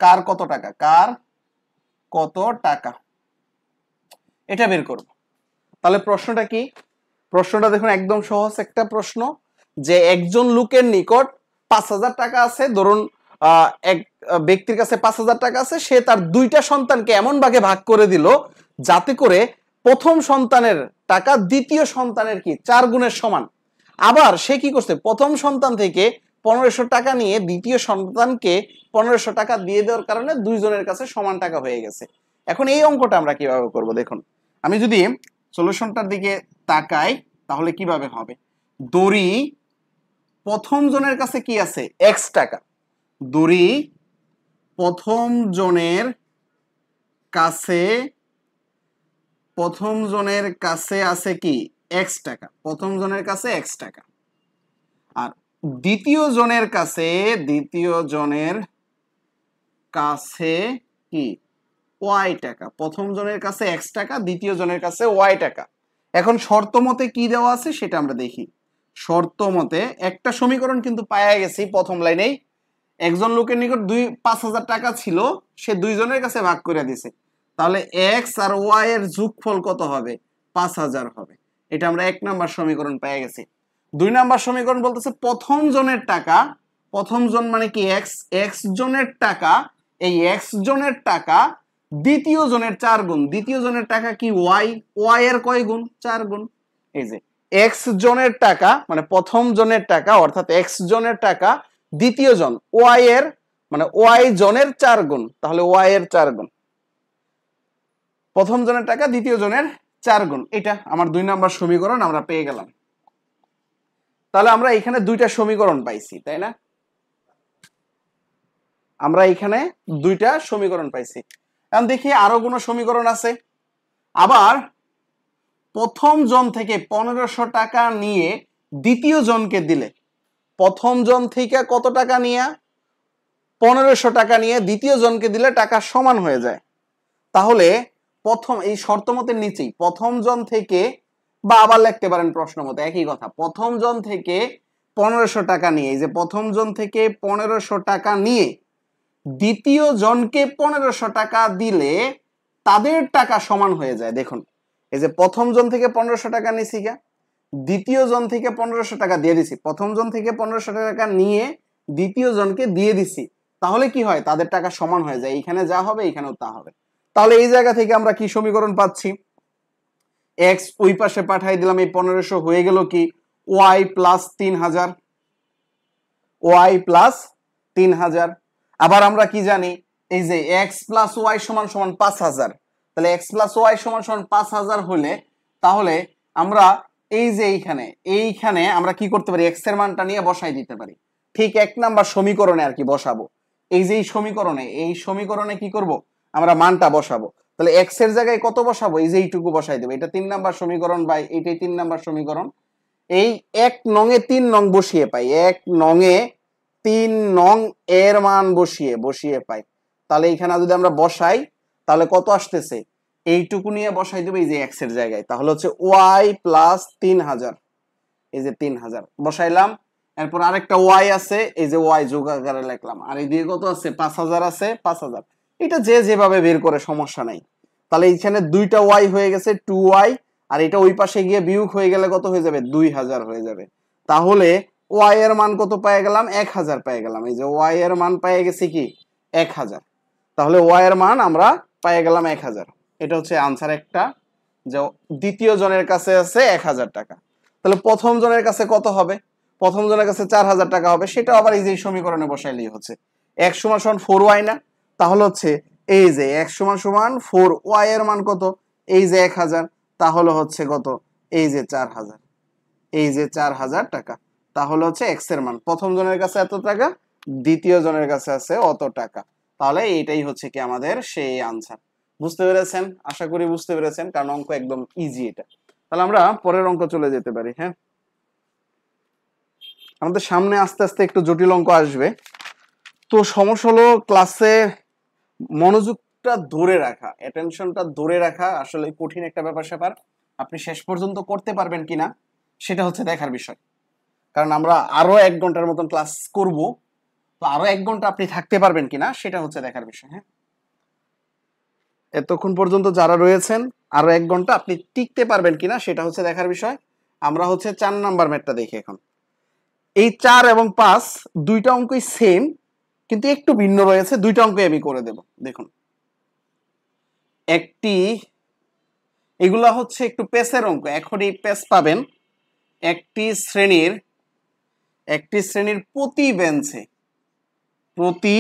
কার কত টাকা কার কত টাকা এটা বের করব তাহলে প্রশ্নটা কি প্রশ্নটা দেখুন একদম সহজ একটা প্রশ্ন যে একজন লোকের নিকট পাঁচ হাজার টাকা আছে ধরুন এক ব্যক্তির কাছে পাঁচ হাজার টাকা আছে সে তার দুইটা সন্তানকে এমন ভাগে ভাগ করে দিল যাতে করে প্রথম সন্তানের টাকা দ্বিতীয় সন্তানের কি চার গুণের সমান আবার সে কি করছে প্রথম সন্তান থেকে পনেরোশো টাকা নিয়ে দ্বিতীয় সন্তানকে পনেরোশো টাকা দিয়ে দেওয়ার কারণে দুইজনের কাছে সমান টাকা হয়ে গেছে এখন এই অঙ্কটা আমরা কিভাবে করব দেখুন আমি যদি সলিউশনটার দিকে তাকাই তাহলে কিভাবে হবে দড়ি প্রথম জনের কাছে কি আছে এক্স টাকা দড়ি প্রথম জনের কাছে প্রথম জনের কাছে আছে কি এক্স টাকা প্রথম জনের কাছে এক্স টাকা আর দ্বিতীয় জনের কাছে দ্বিতীয় জনের কাছে কি ওয়াই টাকা প্রথম জনের কাছে এক্স টাকা দ্বিতীয় জনের কাছে ওয়াই টাকা এখন শর্ত মতে কি দেওয়া আছে সেটা আমরা দেখি শর্ত মতে একটা সমীকরণ কিন্তু পাওয়া গেছে প্রথম লাইনেই একজন লোকের নিকট দুই পাঁচ হাজার টাকা ছিল সে দুইজনের কাছে ভাগ করে দিছে তাহলে এক্স আর ওয়াই এর যোগফল কত হবে পাঁচ হাজার হবে এটা আমরা এক নাম্বার সমীকরণ পেয়ে গেছি দুই নাম্বার সমীকরণ বলতেছে প্রথম জনের টাকা প্রথম জন মানে কি এক্স এক্স জনের টাকা এই এক্স জনের টাকা দ্বিতীয় জনের চার গুণ দ্বিতীয় জনের টাকা কি ওয়াই ওয়াই এর কয় গুণ চার গুণ এই যে এক্স জনের টাকা মানে প্রথম জনের টাকা অর্থাৎ এক্স জনের টাকা দ্বিতীয় জন ওয়াই এর মানে ওয়াই জনের চার গুণ তাহলে ওয়াই এর চার গুণ প্রথম জনের টাকা দ্বিতীয় জনের চার গুণ এটা আমার দুই নম্বর সমীকরণ আমরা পেয়ে গেলাম তাহলে আমরা এখানে দুইটা সমীকরণ পাইছি তাই না আমরা এখানে দুইটা সমীকরণ পাইছি এখন দেখি আরো কোনো সমীকরণ আছে আবার প্রথম জন থেকে পনেরোশো টাকা নিয়ে দ্বিতীয় জনকে দিলে প্রথম জন থেকে কত টাকা নিয়ে পনেরোশো টাকা নিয়ে দ্বিতীয় জনকে দিলে টাকা সমান হয়ে যায় তাহলে প্রথম এই শর্তমতের নিচেই প্রথম জন থেকে বা আবার লিখতে পারেন প্রশ্ন মতো একই কথা প্রথম জন থেকে পনেরোশো টাকা নিয়ে যে প্রথম জন থেকে পনেরোশো টাকা নিয়ে দ্বিতীয় জনকে পনেরোশো টাকা দিলে তাদের টাকা সমান হয়ে যায় দেখুন এই যে প্রথম জন থেকে পনেরোশো টাকা নিয়েছি গা দ্বিতীয় জন থেকে পনেরোশো টাকা দিয়ে দিছি প্রথম জন থেকে পনেরোশো টাকা নিয়ে দ্বিতীয় জনকে দিয়ে দিছি তাহলে কি হয় তাদের টাকা সমান হয়ে যায় এখানে যা হবে এখানেও তা হবে তাহলে এই জায়গা থেকে আমরা কি সমীকরণ পাচ্ছি এক্স ওই পাশে পাঠাই দিলাম এই পনেরোশো হয়ে গেল কি ওয়াই প্লাস তিন হাজার ওয়াই প্লাস তিন হাজার আবার আমরা কি জানি এই যে এক্স প্লাস ওয়াই সমান সমান পাঁচ হাজার তাহলে এক্স প্লাস ওয়াই সমান সমান পাঁচ হাজার হলে তাহলে আমরা এই যে এইখানে এইখানে আমরা কি করতে পারি এক্স এর মানটা নিয়ে বসাই দিতে পারি ঠিক এক নাম্বার সমীকরণে আর কি বসাবো এই যে এই সমীকরণে এই সমীকরণে কি করব আমরা মানটা বসাবো তাহলে এক্স এর জায়গায় কত বসাবো এই যে এইটুকু বসাই দেবো এটা তিন নাম্বার সমীকরণ বাই এটাই তিন নাম্বার সমীকরণ এই এক নঙে তিন নং বসিয়ে পাই এক নঙে তিন নং এর মান বসিয়ে বসিয়ে পাই তাহলে এখানে যদি আমরা বসাই তাহলে কত আসতেছে এইটুকু নিয়ে বসাই দেবো এই যে এক্স এর জায়গায় তাহলে হচ্ছে ওয়াই প্লাস তিন হাজার এই যে তিন হাজার বসাইলাম এরপর আরেকটা ওয়াই আছে এই যে ওয়াই যোগ আকারে লিখলাম আর এই দিয়ে কত আছে পাঁচ হাজার আছে পাঁচ হাজার এটা যে যেভাবে বের করে সমস্যা নাই তাহলে এইখানে দুইটা ওয়াই হয়ে গেছে টু ওয়াই আর এটা ওই পাশে গিয়ে বিয়োগ হয়ে গেলে কত হয়ে যাবে দুই হাজার হয়ে যাবে তাহলে ওয়াই এর মান কত পেয়ে গেলাম এক হাজার পেয়ে গেলাম এই যে ওয়াই এর মান পেয়ে গেছে কি এক হাজার তাহলে ওয়াই এর মান আমরা পেয়ে গেলাম এক হাজার এটা হচ্ছে আনসার একটা যে দ্বিতীয় জনের কাছে আছে এক হাজার টাকা তাহলে প্রথম জনের কাছে কত হবে প্রথম জনের কাছে চার হাজার টাকা হবে সেটা আবার এই যে সমীকরণে বসাইলেই হচ্ছে এক সমান ফোর ওয়াই না তাহলে হচ্ছে এই যে এক সমান সমান ফোর ওয়াই এর মান কত এই যে এক হাজার তাহলে হচ্ছে কত এই যে চার হাজার এই যে চার হাজার টাকা তাহলে হচ্ছে এক্স এর মান প্রথম জনের কাছে এত টাকা দ্বিতীয় জনের কাছে আছে অত টাকা তাহলে এইটাই হচ্ছে কি আমাদের সেই আনসার বুঝতে পেরেছেন আশা করি বুঝতে পেরেছেন কারণ অঙ্ক একদম ইজি এটা তাহলে আমরা পরের অঙ্ক চলে যেতে পারি হ্যাঁ আমাদের সামনে আস্তে আস্তে একটু জটিল অঙ্ক আসবে তো সমস্যা হলো ক্লাসে মনোযোগটা ধরে রাখা অ্যাটেনশনটা ধরে রাখা আসলে কঠিন একটা ব্যাপার স্যাপার আপনি শেষ পর্যন্ত করতে পারবেন কিনা সেটা হচ্ছে দেখার বিষয় কারণ আমরা আরও এক ঘন্টার মতন ক্লাস করব তো আরও এক ঘন্টা আপনি থাকতে পারবেন কিনা সেটা হচ্ছে দেখার বিষয় হ্যাঁ এতক্ষণ পর্যন্ত যারা রয়েছেন আরও এক ঘন্টা আপনি টিকতে পারবেন কিনা সেটা হচ্ছে দেখার বিষয় আমরা হচ্ছে চার নাম্বার ম্যাটটা দেখি এখন এই চার এবং পাঁচ দুইটা অঙ্কই সেম কিন্তু একটু ভিন্ন রয়েছে দুইটা অঙ্কই আমি করে দেব দেখুন একটি এগুলা হচ্ছে একটু পেসের অঙ্ক এখন এই পেস পাবেন একটি শ্রেণীর একটি শ্রেণীর প্রতি বেঞ্চে প্রতি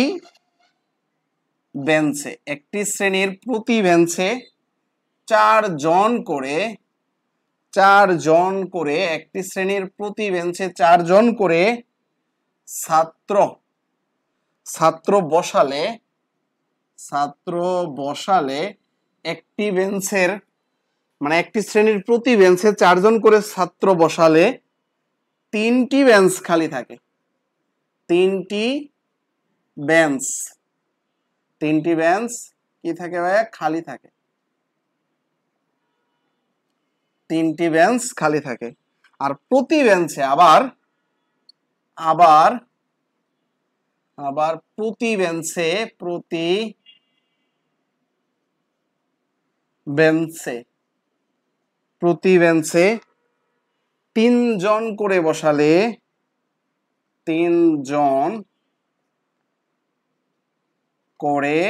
বেঞ্চে একটি শ্রেণীর প্রতি বেঞ্চে চারজন করে চারজন করে একটি শ্রেণীর প্রতি বেঞ্চে চারজন করে ছাত্র ছাত্র বসালে ছাত্র বসালে একটি বেঞ্চের মানে একটি শ্রেণীর প্রতি বেঞ্চে চারজন করে ছাত্র বসালে তিনটি বেঞ্চ খালি থাকে তিনটি বেঞ্চ তিনটি বেঞ্চ কি থাকে ভাইয়া খালি থাকে তিনটি বেঞ্চ খালি থাকে আর প্রতি বেঞ্চে আবার আবার আবার প্রতি বেঞ্চে প্রতি বেঞ্চে প্রতি বেঞ্চে তিনজন করে বসালে তিনজন করে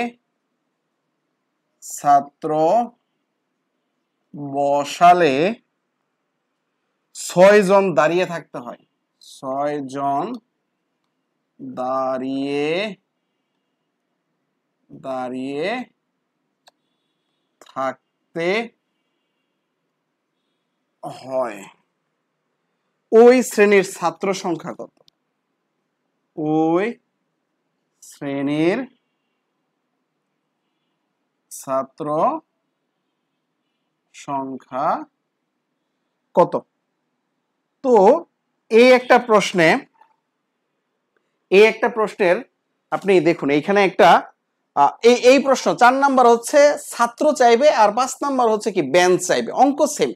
ছাত্র বসালে ছয়জন দাঁড়িয়ে থাকতে হয় ছয়জন জন দাঁড়িয়ে দাঁড়িয়ে থাকতে হয় ওই শ্রেণীর ছাত্র সংখ্যা কত ওই শ্রেণীর ছাত্র সংখ্যা কত তো এই একটা প্রশ্নে এই একটা প্রশ্নের আপনি দেখুন এইখানে একটা এই এই প্রশ্ন চার নাম্বার হচ্ছে ছাত্র চাইবে আর পাঁচ নাম্বার হচ্ছে কি ব্যান চাইবে অঙ্ক সেম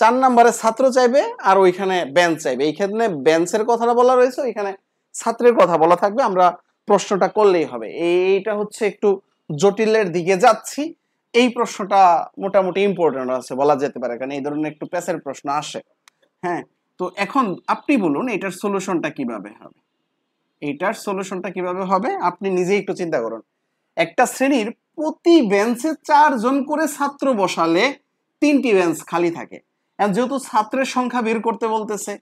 চার নাম্বারে ছাত্র চাইবে আর ওইখানে ব্যান চাইবে এইখানে ব্যাঞ্চের কথাটা বলা রয়েছে ওইখানে ছাত্রের কথা বলা থাকবে আমরা প্রশ্নটা করলেই হবে এইটা হচ্ছে একটু জটিলের দিকে যাচ্ছি এই প্রশ্নটা মোটামুটি ইম্পর্টেন্ট আছে বলা যেতে পারে কারণ এই ধরনের একটু প্যাসের প্রশ্ন আসে হ্যাঁ তো এখন আপনি বলুন এটার সলিউশনটা কিভাবে হবে এটার সলিউশনটা কিভাবে হবে আপনি নিজেই একটু চিন্তা করুন একটা শ্রেণীর প্রতি বেঞ্চে চারজন করে ছাত্র বসালে তিনটি বেঞ্চ খালি থাকে যেহেতু ছাত্রের সংখ্যা বের করতে বলতেছে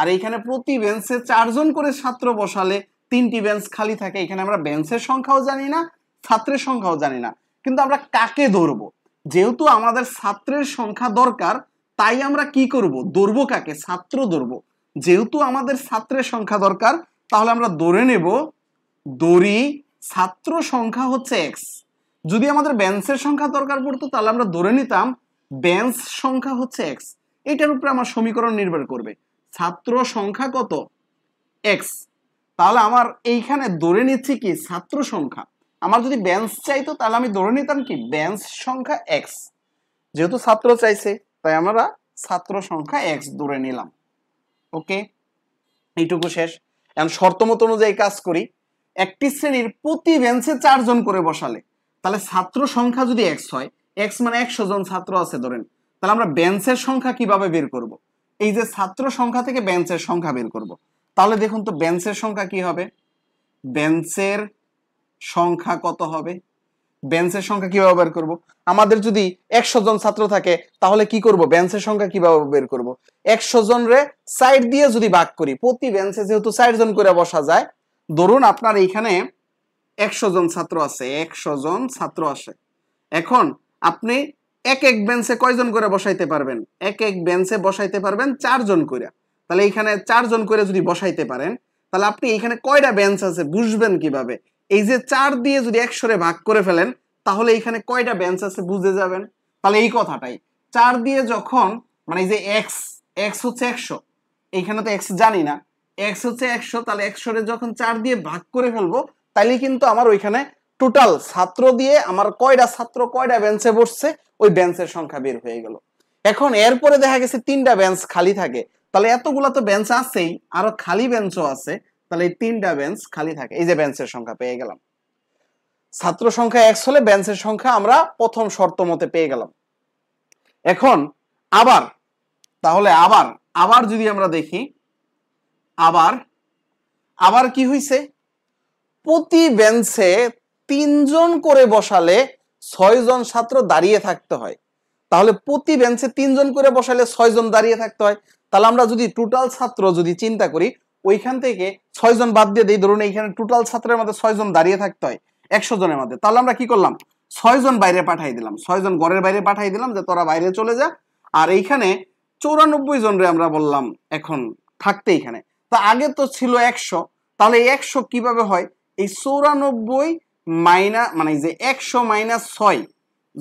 আর এখানে প্রতি বেঞ্চে চারজন করে ছাত্র বসালে তিনটি বেঞ্চ খালি থাকে এখানে আমরা বেঞ্চের সংখ্যাও জানি না ছাত্রের সংখ্যাও জানি না কিন্তু আমরা কাকে ধরব যেহেতু আমাদের ছাত্রের সংখ্যা দরকার তাই আমরা কি করব ধরবো কাকে ছাত্র ধরবো যেহেতু আমাদের ছাত্রের সংখ্যা দরকার তাহলে আমরা ধরে নেব দড়ি ছাত্র সংখ্যা হচ্ছে এক্স যদি আমাদের ব্যান্সের সংখ্যা দরকার পড়তো তাহলে আমরা ধরে নিতাম ব্যান্স সংখ্যা হচ্ছে এক্স এটার উপরে আমার সমীকরণ নির্ভর করবে ছাত্র সংখ্যা কত এক্স তাহলে আমার এইখানে ধরে নিচ্ছি কি ছাত্র সংখ্যা আমার যদি ব্যান্স চাইতো তাহলে আমি ধরে নিতাম কি বেঞ্চ সংখ্যা এক্স যেহেতু ছাত্র চাইছে তাই আমরা ছাত্র সংখ্যা এক্স ধরে নিলাম ওকে এইটুকু শেষ এখন মত অনুযায়ী কাজ করি একটি শ্রেণীর প্রতি বেঞ্চে চারজন করে বসালে তাহলে ছাত্র সংখ্যা যদি এক্স হয় এক্স মানে একশো জন ছাত্র আছে ধরেন তাহলে আমরা বেঞ্চের সংখ্যা কিভাবে বের করব। এই যে ছাত্র সংখ্যা থেকে বেঞ্চের সংখ্যা বের করব। তাহলে দেখুন তো বেঞ্চের সংখ্যা কি হবে বেঞ্চের সংখ্যা কত হবে বেঞ্চের সংখ্যা কিভাবে বের করব আমাদের যদি একশো জন ছাত্র থাকে তাহলে কি করব বেঞ্চের সংখ্যা কিভাবে বের করব একশো জন রে সাইড দিয়ে যদি ভাগ করি প্রতি বেঞ্চে যেহেতু সাইড জন করে বসা যায় ধরুন আপনার এইখানে একশো জন ছাত্র আছে একশো জন ছাত্র আছে এখন আপনি এক এক বেঞ্চে কয়জন করে বসাইতে পারবেন এক এক বেঞ্চে বসাইতে পারবেন চারজন করে তাহলে এইখানে চারজন করে যদি বসাইতে পারেন তাহলে আপনি এখানে কয়টা বেঞ্চ আছে বুঝবেন কিভাবে এই যে চার দিয়ে যদি একশোরে ভাগ করে ফেলেন তাহলে এখানে কয়টা বেঞ্চ আছে বুঝে যাবেন তাহলে এই কথাটাই চার দিয়ে যখন মানে এই যে এক্স এক্স হচ্ছে একশো এইখানে তো এক্স জানি না এক্স হচ্ছে একশো তাহলে একশোরে যখন চার দিয়ে ভাগ করে ফেলবো তাইলে কিন্তু আমার ওইখানে টোটাল ছাত্র দিয়ে আমার কয়টা ছাত্র কয়টা বেঞ্চে বসছে ওই বেঞ্চের সংখ্যা বের হয়ে গেল এখন এরপরে দেখা গেছে তিনটা বেঞ্চ খালি থাকে তাহলে এতগুলা তো বেঞ্চ আছেই আরো খালি বেঞ্চও আছে তাহলে এই তিনটা বেঞ্চ খালি থাকে এই যে বেঞ্চের সংখ্যা পেয়ে গেলাম ছাত্র সংখ্যা এক্স হলে বেঞ্চের সংখ্যা আমরা প্রথম শর্ত মতে পেয়ে গেলাম এখন আবার তাহলে আবার আবার যদি আমরা দেখি আবার আবার কি হইছে প্রতি বেঞ্চে তিনজন করে বসালে ছয়জন ছাত্র দাঁড়িয়ে থাকতে হয় তাহলে প্রতি বেঞ্চে তিনজন করে বসালে ছয়জন দাঁড়িয়ে থাকতে হয় তাহলে আমরা যদি টোটাল ছাত্র যদি চিন্তা করি ওইখান থেকে ছয়জন বাদ দিয়ে দিই ধরুন এইখানে টোটাল ছাত্রের মধ্যে ছয়জন দাঁড়িয়ে থাকতে হয় একশো জনের মধ্যে তাহলে আমরা কি করলাম ছয়জন বাইরে পাঠাই দিলাম ছয়জন ঘরের বাইরে পাঠাই দিলাম যে তোরা বাইরে চলে যা আর এইখানে চৌরানব্বই জনরে আমরা বললাম এখন থাকতে এখানে তা আগে তো ছিল একশো তাহলে একশো কিভাবে হয় এই চৌরানব্বই মাইনা মানে যে একশো মাইনাস ছয়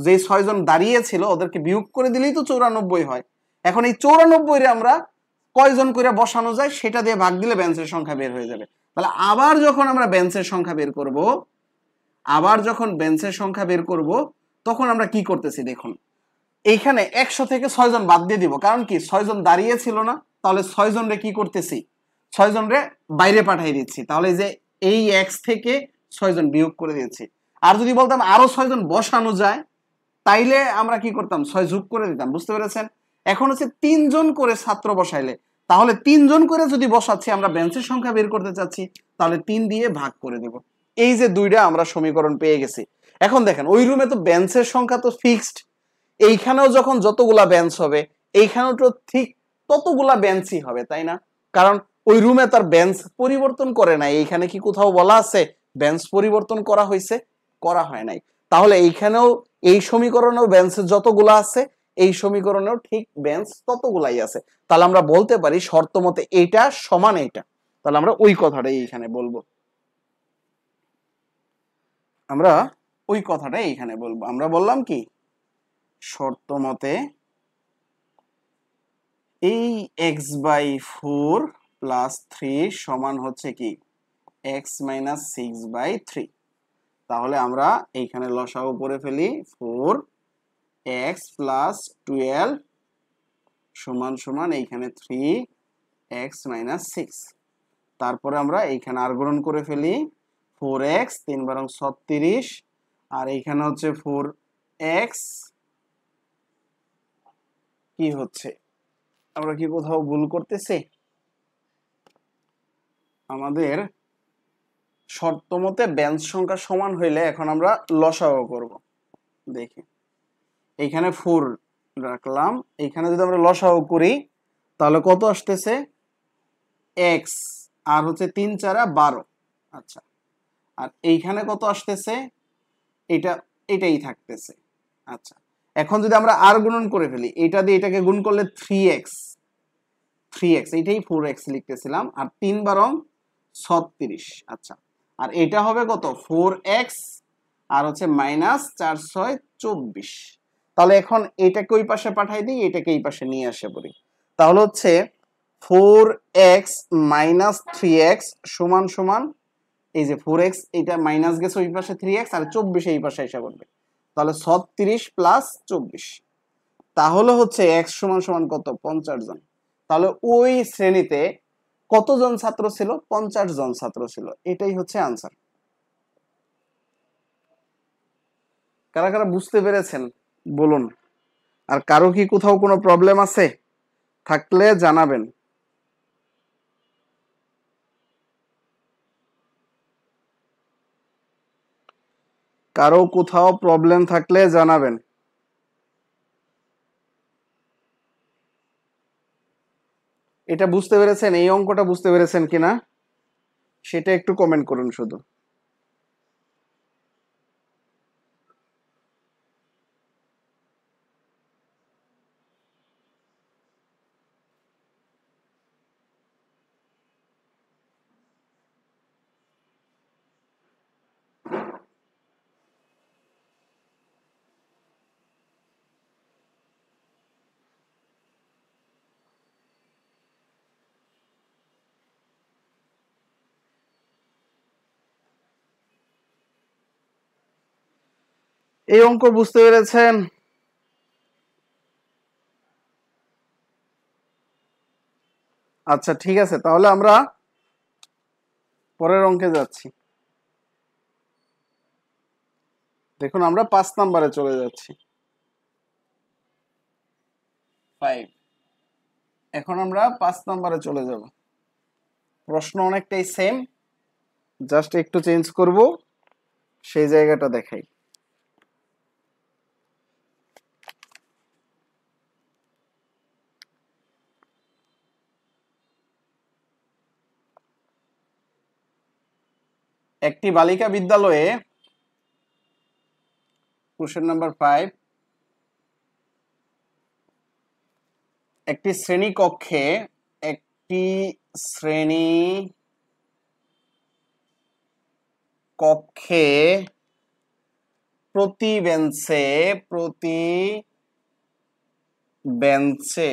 যে ছয়জন দাঁড়িয়েছিল ওদেরকে বিয়োগ করে দিলেই তো চৌরানব্বই হয় এখন এই চৌরানব্বই রে আমরা কয়জন করে বসানো যায় সেটা দিয়ে ভাগ দিলে বেঞ্চের সংখ্যা বের হয়ে যাবে তাহলে আবার যখন আমরা বেঞ্চের সংখ্যা বের করব আবার যখন বেঞ্চের সংখ্যা বের করব তখন আমরা কি করতেছি দেখুন এইখানে একশো থেকে ছয়জন বাদ দিয়ে দিব কারণ কি ছয়জন দাঁড়িয়ে ছিল না তাহলে ছয়জনরে রে কি করতেছি ছয়জনরে রে বাইরে পাঠিয়ে দিচ্ছি তাহলে যে এই এক্স থেকে ছয়জন বিয়োগ করে দিয়েছি আর যদি বলতাম আরো ছয়জন বসানো যায় তাইলে আমরা কি করতাম ছয় যোগ করে দিতাম বুঝতে পেরেছেন এখন হচ্ছে তিনজন করে ছাত্র বসাইলে তাহলে তিনজন করে যদি বসাচ্ছি আমরা বেঞ্চের সংখ্যা বের করতে চাচ্ছি তাহলে তিন দিয়ে ভাগ করে দেব এই যে দুইটা আমরা সমীকরণ পেয়ে গেছি এখন দেখেন ওই রুমে তো বেঞ্চের সংখ্যা তো ফিক্সড এইখানেও যখন যতগুলা বেঞ্চ হবে এইখানেও তো ঠিক ততগুলা বেঞ্চই হবে তাই না কারণ ওই রুমে তার বেঞ্চ পরিবর্তন করে নাই এইখানে কি কোথাও বলা আছে বেঞ্চ পরিবর্তন করা হয়েছে করা হয় নাই তাহলে এইখানেও এই সমীকরণেও বেঞ্চের যতগুলা আছে এই সমীকরণেও ঠিক বেঞ্চ ততগুলাই আছে তাহলে আমরা বলতে পারি শর্ত মতে এটা সমান এটা তাহলে আমরা ওই কথাটাই এইখানে বলবো আমরা ওই কথাটাই এইখানে বলবো আমরা বললাম কি শর্ত মতে এই X by four plus three সমান হচ্ছে কি X minus six by three তাহলে আমরা এইখানে লসাও করে ফেলি ফোর এক্স প্লাস টুয়েলভ সমান সমান এইখানে থ্রি এক্স মাইনাস সিক্স তারপরে আমরা এইখানে আর গ্রহণ করে ফেলি ফোর এক্স তিন বারং ছত্রিশ আর এইখানে হচ্ছে ফোর এক্স কি হচ্ছে আমরা কি কোথাও ভুল করতেছি আমাদের শর্ত মতে বেঞ্চ সংখ্যা সমান হইলে এখন আমরা লসাও করব দেখি এইখানে ফোর রাখলাম এইখানে যদি আমরা লসাও করি তাহলে কত আসতেছে এক্স আর হচ্ছে তিন চারা বারো আচ্ছা আর এইখানে কত আসতেছে এটা এটাই থাকতেছে আচ্ছা এখন যদি আমরা আর গুণন করে ফেলি এটা দিয়ে এটাকে গুণ করলে থ্রি এক্স থ্রি এক্স এটাই ফোর এক্স লিখতেছিলাম আর তিন বারং ছত্রিশ আচ্ছা আর এটা হবে কত ফোর এক্স আর হচ্ছে মাইনাস চার ছয় চব্বিশ তাহলে এখন এটাকে ওই পাশে পাঠাই দিই এটাকে এই পাশে নিয়ে আসে পড়ি তাহলে হচ্ছে four X minus three X সমান সমান এই যে ফোর এক্স এটা মাইনাস গেছে ওই পাশে থ্রি এক্স আর চব্বিশ এই পাশে এসে পড়বে তাহলে ছত্রিশ প্লাস চব্বিশ তাহলে হচ্ছে এক্স সমান সমান কত পঞ্চাশ জন তাহলে ওই শ্রেণীতে কতজন ছাত্র ছিল পঞ্চাশ জন ছাত্র ছিল এটাই হচ্ছে আনসার কারা কারা বুঝতে পেরেছেন বলুন আর কারো কি কোথাও কোনো প্রবলেম আছে থাকলে জানাবেন কারো কোথাও প্রবলেম থাকলে জানাবেন এটা বুঝতে পেরেছেন এই অঙ্কটা বুঝতে পেরেছেন কিনা সেটা একটু কমেন্ট করুন শুধু এই অঙ্ক বুঝতে পেরেছেন আচ্ছা ঠিক আছে তাহলে আমরা পরের অঙ্কে যাচ্ছি দেখুন আমরা পাঁচ নাম্বারে চলে যাচ্ছি ফাইভ এখন আমরা পাঁচ নাম্বারে চলে যাব প্রশ্ন অনেকটাই সেম জাস্ট একটু চেঞ্জ করব সেই জায়গাটা দেখাই একটি বালিকা বিদ্যালয়ে কোশ্চেন নাম্বার ফাইভ একটি শ্রেণী কক্ষে একটি শ্রেণী কক্ষে প্রতি বেঞ্চে প্রতি বেঞ্চে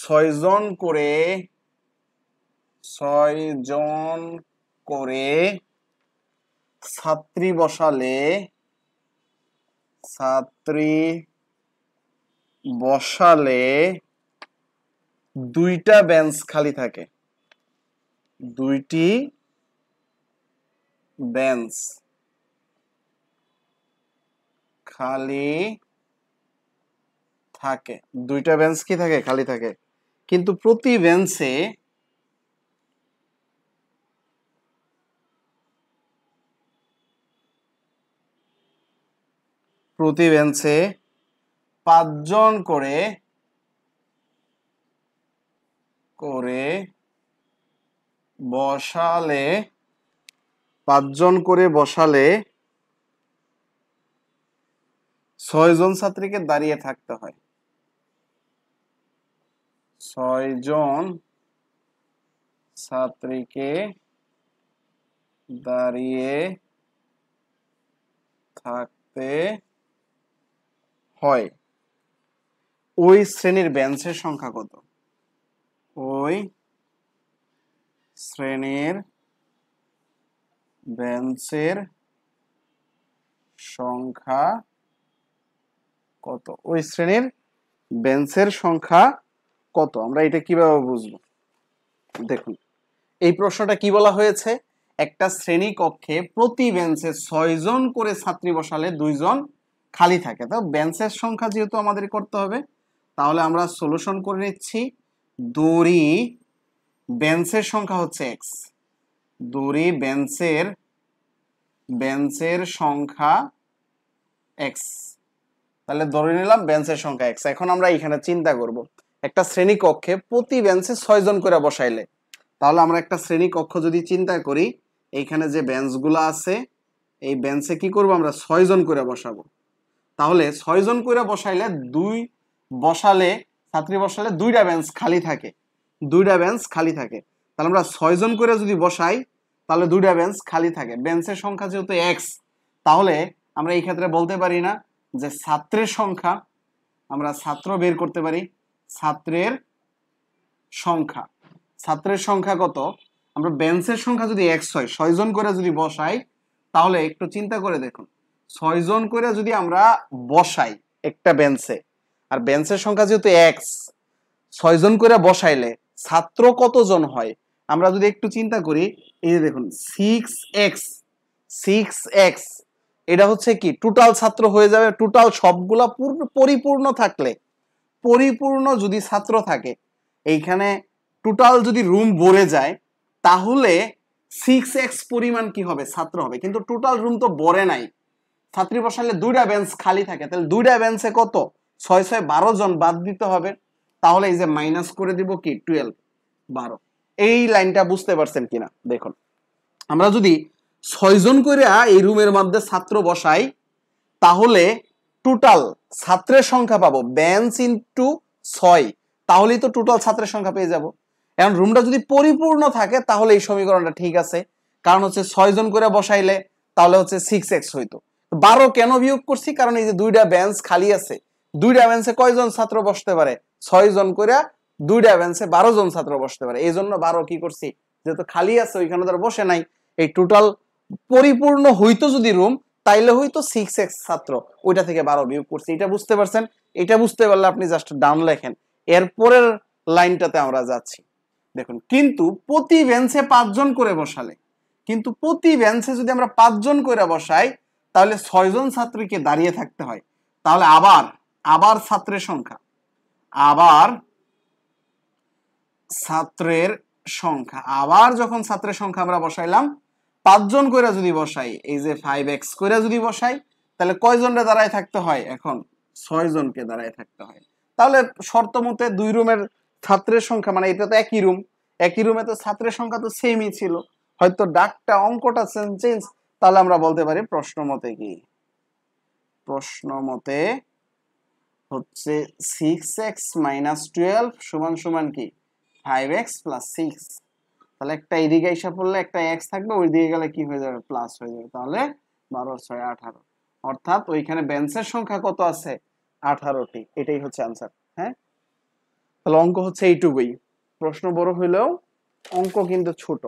ছয়জন করে ছয়জন করে ছাত্রী বসালে ছাত্রী বসালে দুইটা বেঞ্চ খালি থাকে দুইটি বেঞ্চ খালি থাকে দুইটা বেঞ্চ কি থাকে খালি থাকে কিন্তু প্রতি বেঞ্চে প্রতি বেঞ্চে পাঁচজন করে করে বসালে পাঁচজন করে বসালে ছয়জন ছাত্রীকে দাঁড়িয়ে থাকতে হয় ছয়জন ছাত্রীকে দাঁড়িয়ে থাকতে হয় ওই শ্রেণীর বেঞ্চের সংখ্যা কত ওই শ্রেণীর বেঞ্চের সংখ্যা কত ওই শ্রেণীর বেঞ্চের সংখ্যা কত আমরা এটা কিভাবে বুঝবো দেখুন এই প্রশ্নটা কি বলা হয়েছে একটা শ্রেণী কক্ষে প্রতি বেঞ্চে ছয়জন করে ছাত্রী বসালে দুইজন খালি থাকে তো বেঞ্চের সংখ্যা যেহেতু আমাদের করতে হবে তাহলে আমরা সলিউশন করে নিচ্ছি দড়ি বেঞ্চের সংখ্যা হচ্ছে এক্স দড়ি বেঞ্চের বেঞ্চের সংখ্যা এক্স তাহলে ধরে নিলাম বেঞ্চের সংখ্যা এক্স এখন আমরা এখানে চিন্তা করব একটা শ্রেণী কক্ষে প্রতি বেঞ্চে ছয়জন করে বসাইলে তাহলে আমরা একটা শ্রেণী কক্ষ যদি চিন্তা করি এইখানে যে বেঞ্চগুলো আছে এই বেঞ্চে কি করব আমরা ছয়জন করে বসাবো তাহলে ছয়জন কইরা বসাইলে দুই বসালে ছাত্রী বসালে দুইটা বেঞ্চ খালি থাকে দুইটা বেঞ্চ খালি থাকে তাহলে আমরা ছয়জন করে যদি বসাই তাহলে দুইটা বেঞ্চ খালি থাকে বেঞ্চের সংখ্যা যেহেতু এক্স তাহলে আমরা এই ক্ষেত্রে বলতে পারি না যে ছাত্রের সংখ্যা আমরা ছাত্র বের করতে পারি ছাত্রের সংখ্যা ছাত্রের সংখ্যা কত আমরা বেঞ্চের সংখ্যা যদি এক্স হয় ছয়জন করে যদি বসাই তাহলে একটু চিন্তা করে দেখুন ছয়জন করে যদি আমরা বসাই একটা বেঞ্চে আর বেঞ্চের সংখ্যা যেহেতু এক্স ছয়জন করে বসাইলে ছাত্র কতজন হয় আমরা যদি একটু চিন্তা করি এই যে দেখুন সিক্স এক্স সিক্স এক্স এটা হচ্ছে কি টোটাল ছাত্র হয়ে যাবে টোটাল সবগুলা পরিপূর্ণ থাকলে পরিপূর্ণ যদি ছাত্র থাকে এইখানে টোটাল যদি রুম ভরে যায় তাহলে সিক্স এক্স পরিমাণ কি হবে ছাত্র হবে কিন্তু টোটাল রুম তো বরে নাই ছাত্রী বসালে দুইটা বেঞ্চ খালি থাকে তাহলে দুইটা বেঞ্চে কত ছয় ছয় বারো জন বাদ দিতে হবে তাহলে এই যে মাইনাস করে দিব কি টুয়েলভ বারো এই লাইনটা বুঝতে পারছেন কিনা দেখুন আমরা যদি ছয়জন করে এই রুমের মধ্যে ছাত্র বসাই তাহলে টোটাল ছাত্রের সংখ্যা পাবো বেঞ্চ ইন্টু ছয় তাহলেই তো টোটাল ছাত্রের সংখ্যা পেয়ে যাব এখন রুমটা যদি পরিপূর্ণ থাকে তাহলে এই সমীকরণটা ঠিক আছে কারণ হচ্ছে ছয়জন করে বসাইলে তাহলে হচ্ছে সিক্স এক্স হইতো বারো কেন বিয়োগ করছি কারণ এই যে দুইটা বেঞ্চ খালি আছে দুইটা বেঞ্চে কয়জন ছাত্র বসতে পারে ছয় জন করে দুইটা বেঞ্চে বারো জন ছাত্র বসতে পারে এই জন্য বারো কি করছি যেহেতু খালি আছে ওইখানে তার বসে নাই এই টোটাল পরিপূর্ণ হইতো যদি রুম তাইলে হইতো সিক্স এক্স ছাত্র ওইটা থেকে বারো বিয়োগ করছি এটা বুঝতে পারছেন এটা বুঝতে পারলে আপনি জাস্ট ডাউন লেখেন এরপরের লাইনটাতে আমরা যাচ্ছি দেখুন কিন্তু প্রতি বেঞ্চে পাঁচজন করে বসালে কিন্তু প্রতি বেঞ্চে যদি আমরা পাঁচজন করে বসাই তাহলে ছয়জন ছাত্রীকে দাঁড়িয়ে থাকতে হয় তাহলে আবার আবার ছাত্রের সংখ্যা আবার ছাত্রের সংখ্যা আবার যখন ছাত্রের সংখ্যা আমরা বসাইলাম পাঁচজন করে যদি বসাই এই যে ফাইভ এক্স করে যদি বসাই তাহলে কয়জনরে দাঁড়ায় থাকতে হয় এখন ছয়জনকে দাঁড়ায় থাকতে হয় তাহলে শর্ত মতে দুই রুমের ছাত্রের সংখ্যা মানে এটা তো একই রুম একই রুমে তো ছাত্রের সংখ্যা তো সেমই ছিল হয়তো ডাকটা অঙ্কটা চেঞ্জ তাহলে আমরা বলতে পারি প্রশ্ন মতে কি প্রশ্ন মতে হচ্ছে সিক্স এক্স মাইনাস টুয়েলভ সমান সমান কি ফাইভ এক্স প্লাস সিক্স তাহলে একটা এদিকে হিসাব করলে একটা এক্স থাকবে ওই দিকে গেলে কি হয়ে যাবে প্লাস হয়ে যাবে তাহলে বারো ছয় আঠারো অর্থাৎ ওইখানে বেঞ্চের সংখ্যা কত আছে আঠারোটি এটাই হচ্ছে আনসার হ্যাঁ তাহলে অঙ্ক হচ্ছে এইটুকুই প্রশ্ন বড় হইলেও অঙ্ক কিন্তু ছোট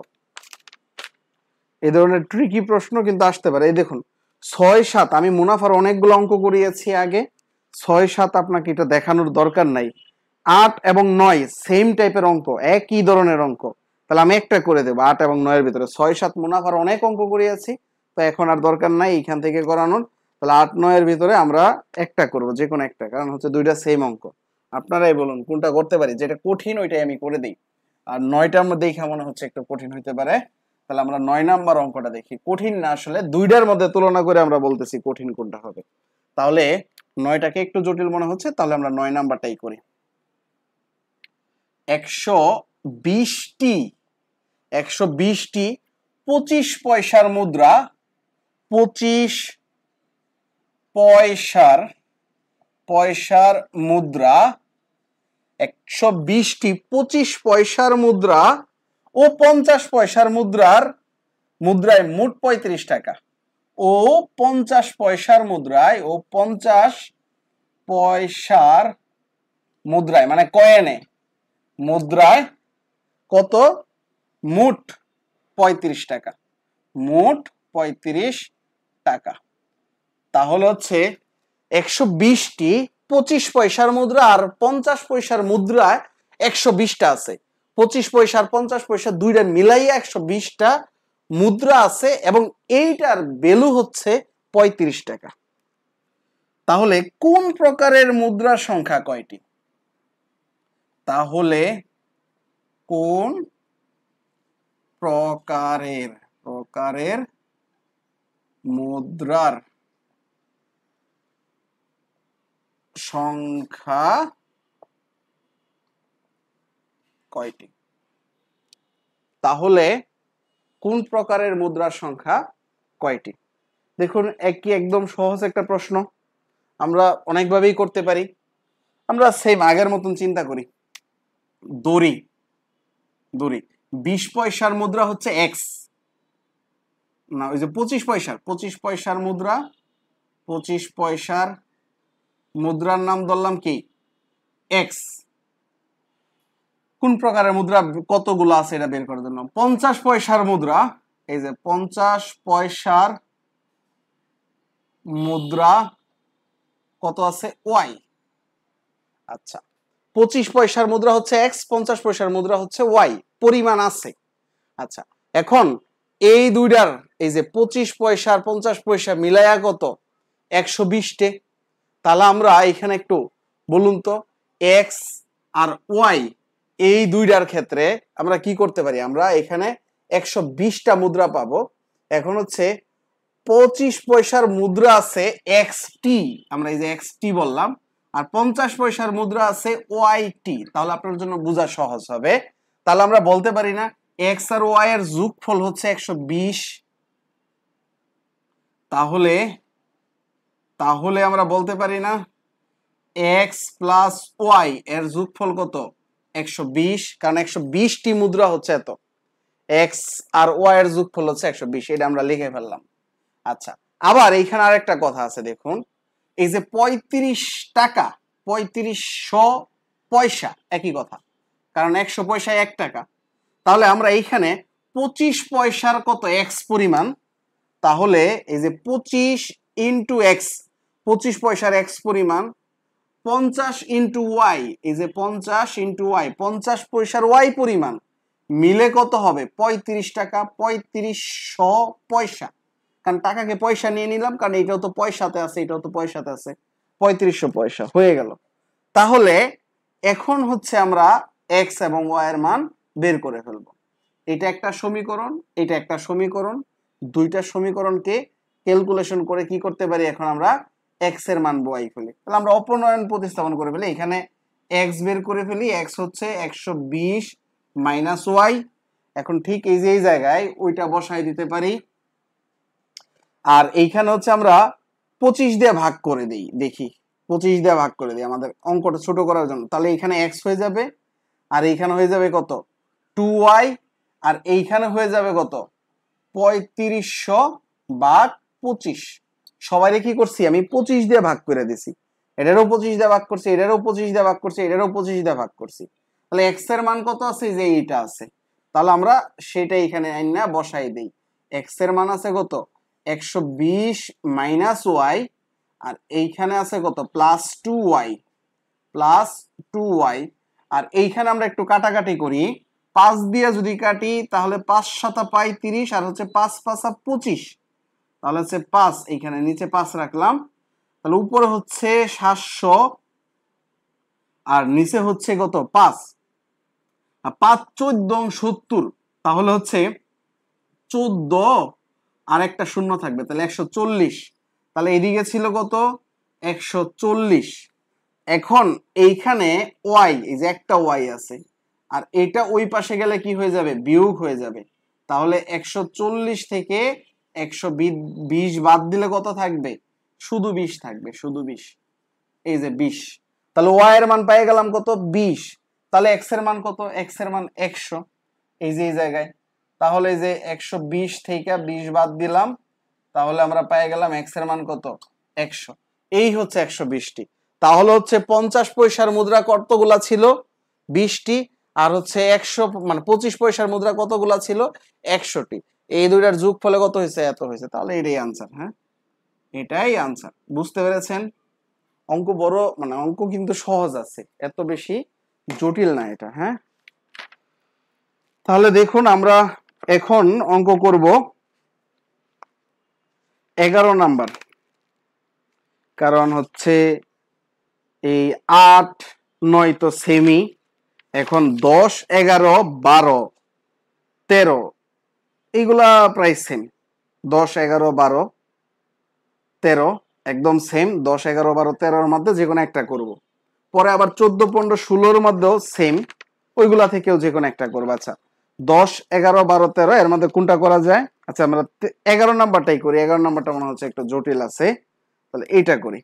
এই ধরনের ট্রিকি প্রশ্ন কিন্তু আসতে পারে এই দেখুন ছয় সাত আমি মুনাফার অনেকগুলো অঙ্ক করিয়েছি আগে ছয় সাত আপনাকে এটা দেখানোর দরকার নাই আট এবং নয় সেম টাইপের অঙ্ক একই ধরনের অঙ্ক তাহলে আমি একটা করে দেবো আট এবং নয়ের ভিতরে ছয় সাত মুনাফার অনেক অঙ্ক করিয়েছি তো এখন আর দরকার নাই এইখান থেকে করানোর তাহলে আট নয়ের ভিতরে আমরা একটা করব যে কোনো একটা কারণ হচ্ছে দুইটা সেম অঙ্ক আপনারাই বলুন কোনটা করতে পারি যেটা কঠিন ওইটাই আমি করে দিই আর নয়টার মধ্যেই মনে হচ্ছে একটু কঠিন হইতে পারে তাহলে আমরা নয় নাম্বার অঙ্কটা দেখি কঠিন না আসলে দুইটার মধ্যে তুলনা করে আমরা বলতেছি কঠিন কোনটা হবে তাহলে নয়টাকে একটু জটিল মনে হচ্ছে তাহলে আমরা নয় নাম্বারটাই করি একশো বিশটি একশো বিশটি পঁচিশ পয়সার মুদ্রা পঁচিশ পয়সার পয়সার মুদ্রা একশো বিশটি পঁচিশ পয়সার মুদ্রা ও পঞ্চাশ পয়সার মুদ্রার মুদ্রায় মোট পঁয়ত্রিশ টাকা ও পঞ্চাশ পয়সার মুদ্রায় ও পঞ্চাশ পয়সার মুদ্রায় মানে কয়েনে মুদ্রায় কত মোট পঁয়ত্রিশ টাকা মোট পঁয়ত্রিশ টাকা তাহলে হচ্ছে একশো বিশটি পঁচিশ পয়সার মুদ্রা আর পঞ্চাশ পয়সার মুদ্রায় একশো বিশটা আছে পঁচিশ আর পঞ্চাশ পয়সা দুইটা মিলাই একশো বিশটা মুদ্রা আছে এবং এইটার ভ্যালু হচ্ছে পঁয়ত্রিশ টাকা তাহলে কোন প্রকারের মুদ্রার সংখ্যা কয়টি তাহলে কোন প্রকারের প্রকারের মুদ্রার সংখ্যা কয়টি তাহলে কোন প্রকারের মুদ্রার সংখ্যা কয়টি দেখুন একই একদম সহজ একটা প্রশ্ন আমরা অনেকভাবেই করতে পারি আমরা সেম আগের মতন চিন্তা করি দড়ি দড়ি বিশ পয়সার মুদ্রা হচ্ছে এক্স না ওই যে পঁচিশ পয়সার পঁচিশ পয়সার মুদ্রা পঁচিশ পয়সার মুদ্রার নাম ধরলাম কি এক্স কোন প্রকারের মুদ্রা কতগুলো আছে এটা বের করার জন্য পঞ্চাশ পয়সার মুদ্রা এই যে পঞ্চাশ পয়সার মুদ্রা কত আছে ওয়াই আচ্ছা পঁচিশ পয়সার মুদ্রা হচ্ছে এক্স পঞ্চাশ পয়সার মুদ্রা হচ্ছে ওয়াই পরিমাণ আছে আচ্ছা এখন এই দুইটার এই যে পঁচিশ পয়সার পঞ্চাশ পয়সা মিলাইয়া কত একশো বিশটে তাহলে আমরা এখানে একটু বলুন তো এক্স আর ওয়াই এই দুইটার ক্ষেত্রে আমরা কি করতে পারি আমরা এখানে একশো বিশটা মুদ্রা পাবো এখন হচ্ছে পঁচিশ পয়সার মুদ্রা আছে এক্সটি আমরা এই যে এক্সটি বললাম আর পঞ্চাশ পয়সার মুদ্রা আছে টি তাহলে আপনার জন্য বোঝা সহজ হবে তাহলে আমরা বলতে পারি না এক্স আর ওয়াই এর যুগফল হচ্ছে একশো বিশ তাহলে তাহলে আমরা বলতে পারি না এক্স প্লাস ওয়াই এর ফল কত একশো কারণ একশো বিশটি মুদ্রা হচ্ছে এত এক্স আর ওয়াই এর যোগফল হচ্ছে এটা আমরা লিখে ফেললাম আচ্ছা আবার আরেকটা কথা আছে দেখুন এই যে পঁয়ত্রিশ টাকা পয়সা একই কথা কারণ একশো পয়সায় এক টাকা তাহলে আমরা এইখানে পঁচিশ পয়সার কত এক্স পরিমাণ তাহলে এই যে পঁচিশ ইন্টু এক্স পঁচিশ পয়সার এক্স পরিমাণ পঞ্চাশ ইন্টু ওয়াই এই যে পঞ্চাশ ইন্টু ওয়াই পঞ্চাশ পয়সার ওয়াই পরিমাণ মিলে কত হবে পঁয়ত্রিশ টাকা পঁয়ত্রিশশো পয়সা কারণ টাকাকে পয়সা নিয়ে নিলাম কারণ এটাও তো পয়সাতে আছে এটাও তো পয়সাতে আছে পঁয়ত্রিশশো পয়সা হয়ে গেল তাহলে এখন হচ্ছে আমরা এক্স এবং ওয়াই এর মান বের করে ফেলব এটা একটা সমীকরণ এটা একটা সমীকরণ দুইটা সমীকরণকে ক্যালকুলেশন করে কি করতে পারি এখন আমরা এক্স এর মান বয়াই ফেলি তাহলে আমরা অপনয়ন প্রতিস্থাপন করে ফেলি এখানে এক্স বের করে ফেলি এক্স হচ্ছে একশো বিশ মাইনাস ওয়াই এখন ঠিক এই যে এই জায়গায় ওইটা বসাই দিতে পারি আর এইখানে হচ্ছে আমরা পঁচিশ দিয়ে ভাগ করে দিই দেখি পঁচিশ দিয়ে ভাগ করে দিই আমাদের অঙ্কটা ছোট করার জন্য তাহলে এখানে এক্স হয়ে যাবে আর এইখানে হয়ে যাবে কত টু ওয়াই আর এইখানে হয়ে যাবে কত পঁয়ত্রিশশো বা পঁচিশ সবাইরে কি করছি আমি পঁচিশ দিয়ে ভাগ করে দিছি এটারও পঁচিশ দিয়ে ভাগ করছি এটারও পঁচিশ দিয়ে ভাগ করছি এটারও পঁচিশ দিয়ে ভাগ করছি তাহলে এক্স এর মান কত আছে যে এইটা আছে তাহলে আমরা সেটা এখানে আইনা বসাই দেই এক্স এর মান আছে কত একশো বিশ মাইনাস ওয়াই আর এইখানে আছে কত plus two Y plus two Y আর এইখানে আমরা একটু কাটাকাটি করি পাঁচ দিয়ে যদি কাটি তাহলে পাঁচ সাতা পাই তিরিশ আর হচ্ছে পাঁচ পাঁচা পঁচিশ তাহলে হচ্ছে পাঁচ এইখানে নিচে পাঁচ রাখলাম তাহলে উপরে হচ্ছে সাতশো আর নিচে হচ্ছে কত পাঁচ পাঁচ চোদ্দ সত্তর তাহলে হচ্ছে চোদ্দ আর একটা শূন্য থাকবে তাহলে একশো চল্লিশ তাহলে এদিকে ছিল কত একশো চল্লিশ এখন এইখানে ওয়াই এই যে একটা ওয়াই আছে আর এটা ওই পাশে গেলে কি হয়ে যাবে বিয়োগ হয়ে যাবে তাহলে একশো থেকে একশো বিশ বাদ দিলে কত থাকবে শুধু বিশ থাকবে শুধু বিশ এই যে বিশ তাহলে ওয়াই এর মান পেয়ে গেলাম কত বিশ তাহলে এক্স এর মান কত এক্স এর মান একশো এই যে এই জায়গায় তাহলে যে একশো বিশ থেকে বিশ বাদ দিলাম তাহলে আমরা পেয়ে গেলাম এক্স এর মান কত একশো এই হচ্ছে একশো বিশটি তাহলে হচ্ছে পঞ্চাশ পয়সার মুদ্রা কতগুলা ছিল বিশটি আর হচ্ছে একশো মানে পঁচিশ পয়সার মুদ্রা কতগুলা ছিল একশোটি এই দুইটার যুগ ফলে কত হয়েছে এত হয়েছে তাহলে এটাই আনসার হ্যাঁ এটাই আনসার বুঝতে পেরেছেন অঙ্ক বড় মানে অঙ্ক কিন্তু সহজ আছে এত বেশি জটিল না এটা হ্যাঁ তাহলে দেখুন আমরা এখন অঙ্ক করব এগারো নাম্বার কারণ হচ্ছে এই আট নয় তো সেমি এখন দশ এগারো বারো তেরো এইগুলা প্রায় সেম দশ এগারো বারো তেরো একদম সেম দশ এগারো বারো তেরোর মধ্যে যে কোনো একটা করব। পরে আবার চোদ্দ পনেরো ষোলোর মধ্যেও সেম ওইগুলা থেকেও যে কোনো একটা করবো আচ্ছা দশ এগারো বারো তেরো এর মধ্যে কোনটা করা যায় আচ্ছা আমরা এগারো নাম্বারটাই করি এগারো নাম্বারটা মনে হচ্ছে একটা জটিল আছে তাহলে এইটা করি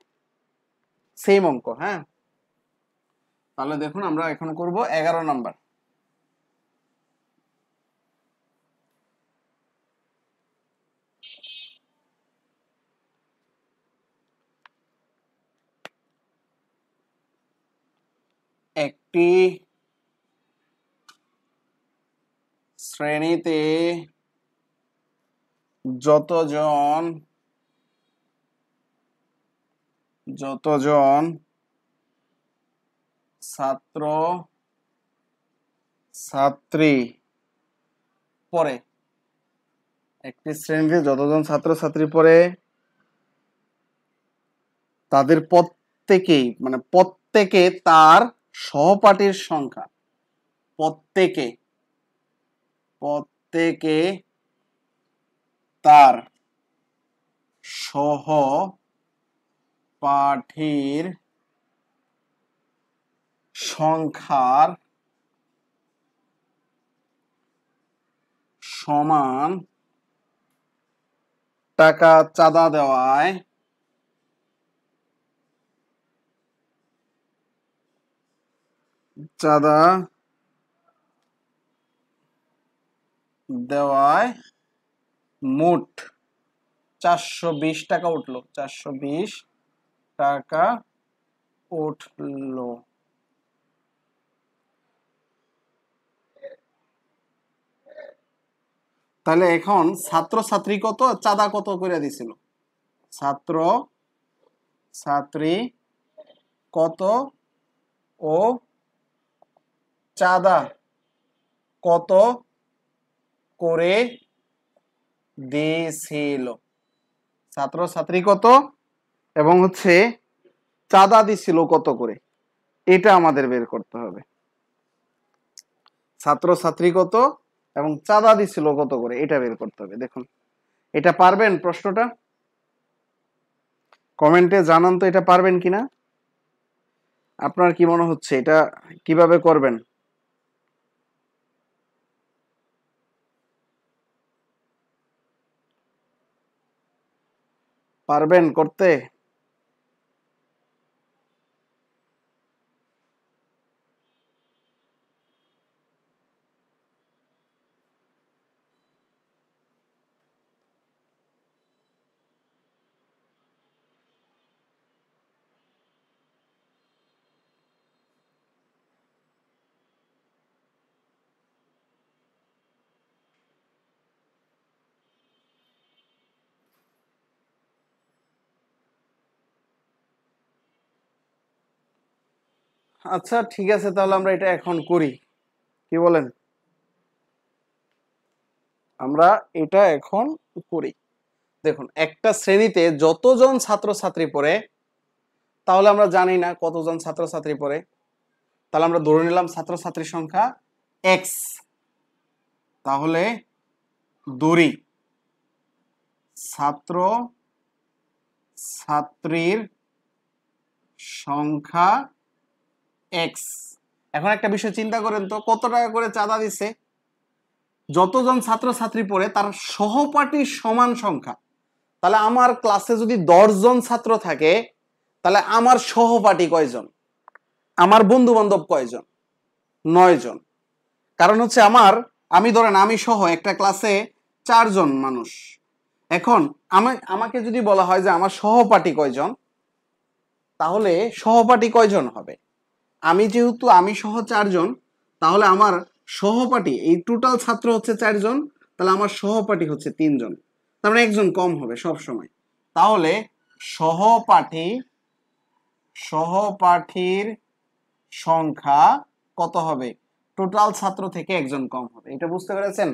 সেম অঙ্ক হ্যাঁ তাহলে দেখুন আমরা এখন করব এগারো নাম্বার একটি শ্রেণীতে যতজন যতজন ছাত্র ছাত্রী পড়ে একটি শ্রেণীতে যতজন ছাত্র ছাত্রী পড়ে তাদের প্রত্যেকেই মানে প্রত্যেকে তার সহপাঠীর সংখ্যা প্রত্যেকে প্রত্যেকে তার সহ পাঠীর সংখ্যার সমান টাকা চাঁদা দেওয়ায় চাঁদা দেওয়ায় মোট চারশো বিশ টাকা উঠলো চারশো বিশ টাকা উঠলো তাহলে এখন ছাত্র ছাত্রী কত চাঁদা কত করে দিছিল ছাত্র ছাত্রী কত ও চাঁদা কত করে দিয়েছিল ছাত্র ছাত্রী কত এবং হচ্ছে চাঁদা দিছিল কত করে এটা আমাদের বের করতে হবে ছাত্র ছাত্রী কত এবং চাঁদা দিছিল কত করে এটা বের করতে হবে দেখুন এটা পারবেন প্রশ্নটা কমেন্টে জানান তো এটা পারবেন কিনা আপনার কি মনে হচ্ছে এটা কিভাবে করবেন পারবেন করতে আচ্ছা ঠিক আছে তাহলে আমরা এটা এখন করি কি বলেন আমরা এটা এখন করি দেখুন একটা শ্রেণীতে যতজন ছাত্রছাত্রী পড়ে তাহলে আমরা জানি না কতজন ছাত্রছাত্রী পড়ে তাহলে আমরা ধরে নিলাম ছাত্রছাত্রীর সংখ্যা এক্স তাহলে দড়ি ছাত্র ছাত্রীর সংখ্যা এক্স এখন একটা বিষয় চিন্তা করেন তো কত টাকা করে চাঁদা দিছে যতজন ছাত্রছাত্রী পড়ে তার সহপাঠী সমান সংখ্যা তাহলে আমার ক্লাসে যদি দশজন ছাত্র থাকে তাহলে আমার সহপাঠী কয়জন আমার বন্ধু বান্ধব কয়জন নয়জন কারণ হচ্ছে আমার আমি ধরেন আমি সহ একটা ক্লাসে চারজন মানুষ এখন আমি আমাকে যদি বলা হয় যে আমার সহপাঠী কয়জন তাহলে সহপাঠী কয়জন হবে আমি যেহেতু আমি সহ চারজন তাহলে আমার সহপাঠী এই টোটাল ছাত্র হচ্ছে চারজন তাহলে আমার সহপাঠী হচ্ছে তিনজন তার মানে একজন কম হবে সব সময় তাহলে সহপাঠী সহপাঠীর সংখ্যা কত হবে টোটাল ছাত্র থেকে একজন কম হবে এটা বুঝতে পেরেছেন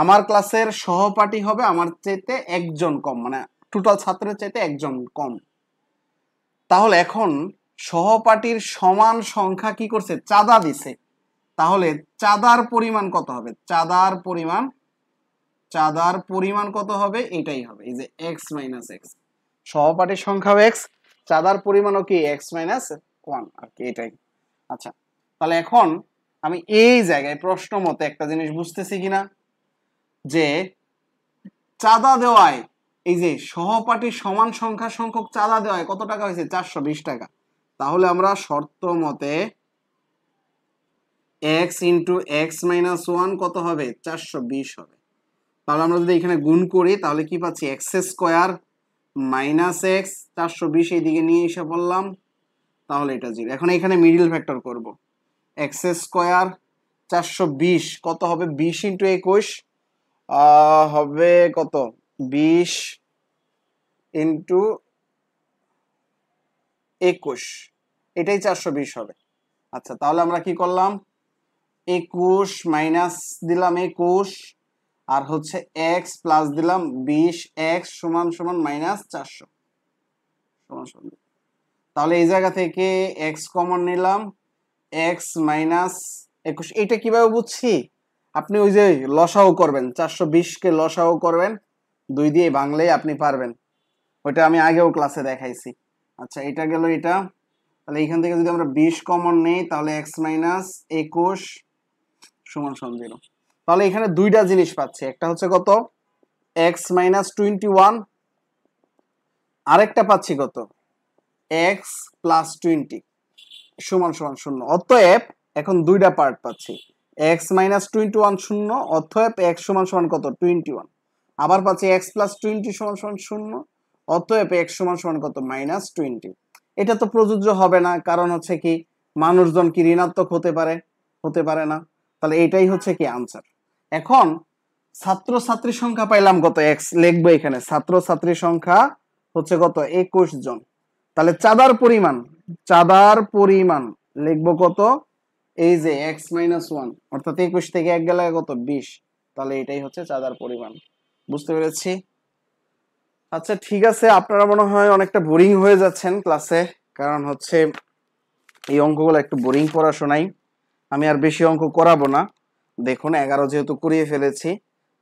আমার ক্লাসের সহপাঠী হবে আমার চাইতে একজন কম মানে টোটাল ছাত্রের চাইতে একজন কম তাহলে এখন সহপাঠীর সমান সংখ্যা কি করছে চাঁদা দিছে তাহলে চাঁদার পরিমাণ কত হবে চাঁদার পরিমাণ চাঁদার পরিমাণ কত হবে এটাই হবে এই যে এক্স মাইনাস এক্স সহপাঠীর সংখ্যাও এক্স চাঁদার পরিমাণও কি এক্স মাইনাস ওয়ান আর কি এটাই আচ্ছা তাহলে এখন আমি এই জায়গায় প্রশ্ন মতে একটা জিনিস বুঝতেছি কিনা যে চাঁদা দেওয়ায় এই যে সহপাঠীর সমান সংখ্যা সংখ্যক চাঁদা দেওয়ায় কত টাকা হয়েছে চারশো টাকা তাহলে আমরা শর্ত মতে X into X minus one কত হবে চারশো বিশ হবে তাহলে আমরা যদি এখানে গুণ করি তাহলে কি পাচ্ছি এক্স স্কোয়ার মাইনাস এক্স চারশো বিশ এইদিকে নিয়ে এসে বললাম তাহলে এটা জিরো এখন এখানে মিডিল ফ্যাক্টর করব এক্স স্কোয়ার চারশো বিশ কত হবে বিশ ইন্টু একুশ হবে কত বিশ ইন্টু একুশ এটাই চারশো বিশ হবে আচ্ছা তাহলে আমরা কি করলাম একুশ মাইনাস দিলাম একুশ আর হচ্ছে এক্স প্লাস দিলাম বিশ এক্স সমান সমান মাইনাস চারশো সমান সমান তাহলে এই জায়গা থেকে এক্স কমন নিলাম এক্স মাইনাস একুশ এটা কিভাবে বুঝছি আপনি ওই যে লসাও করবেন চারশো বিশকে লসাও করবেন দুই দিয়ে বাংলায় আপনি পারবেন ওইটা আমি আগেও ক্লাসে দেখাইছি আচ্ছা এটা গেল এটা তাহলে এখান থেকে যদি আমরা বিশ কমন নেই তাহলে এক্স মাইনাস একুশ সমান সমান জিরো তাহলে এখানে দুইটা জিনিস পাচ্ছি একটা হচ্ছে কত এক্স মাইনাস টোয়েন্টি ওয়ান আরেকটা পাচ্ছি কত এক্স প্লাস টোয়েন্টি সমান সমান শূন্য অতএব এখন দুইটা পার্ট পাচ্ছি এক্স মাইনাস টোয়েন্টি ওয়ান শূন্য অতএব এক্স সমান সমান কত টোয়েন্টি ওয়ান আবার পাচ্ছি এক্স প্লাস টোয়েন্টি সমান সমান শূন্য অতএব এক্স সমান সমান কত মাইনাস টোয়েন্টি এটা তো প্রযোজ্য হবে না কারণ হচ্ছে কি মানুষজন কি ঋণাত্মক হতে পারে হতে পারে না তাহলে এটাই হচ্ছে কি আনসার এখন ছাত্র ছাত্রী সংখ্যা পাইলাম কত এক্স লিখবো এখানে ছাত্র ছাত্রীর সংখ্যা হচ্ছে কত একুশ জন তাহলে চাঁদার পরিমাণ চাঁদার পরিমাণ লিখবো কত এই যে এক্স মাইনাস ওয়ান অর্থাৎ একুশ থেকে এক গেলে কত বিশ তাহলে এটাই হচ্ছে চাঁদার পরিমাণ বুঝতে পেরেছি আচ্ছা ঠিক আছে আপনারা মনে হয় অনেকটা বোরিং হয়ে যাচ্ছেন ক্লাসে কারণ হচ্ছে এই অঙ্কগুলো একটু বোরিং পড়াশোনাই আমি আর বেশি অঙ্ক করাবো না দেখুন এগারো যেহেতু করিয়ে ফেলেছি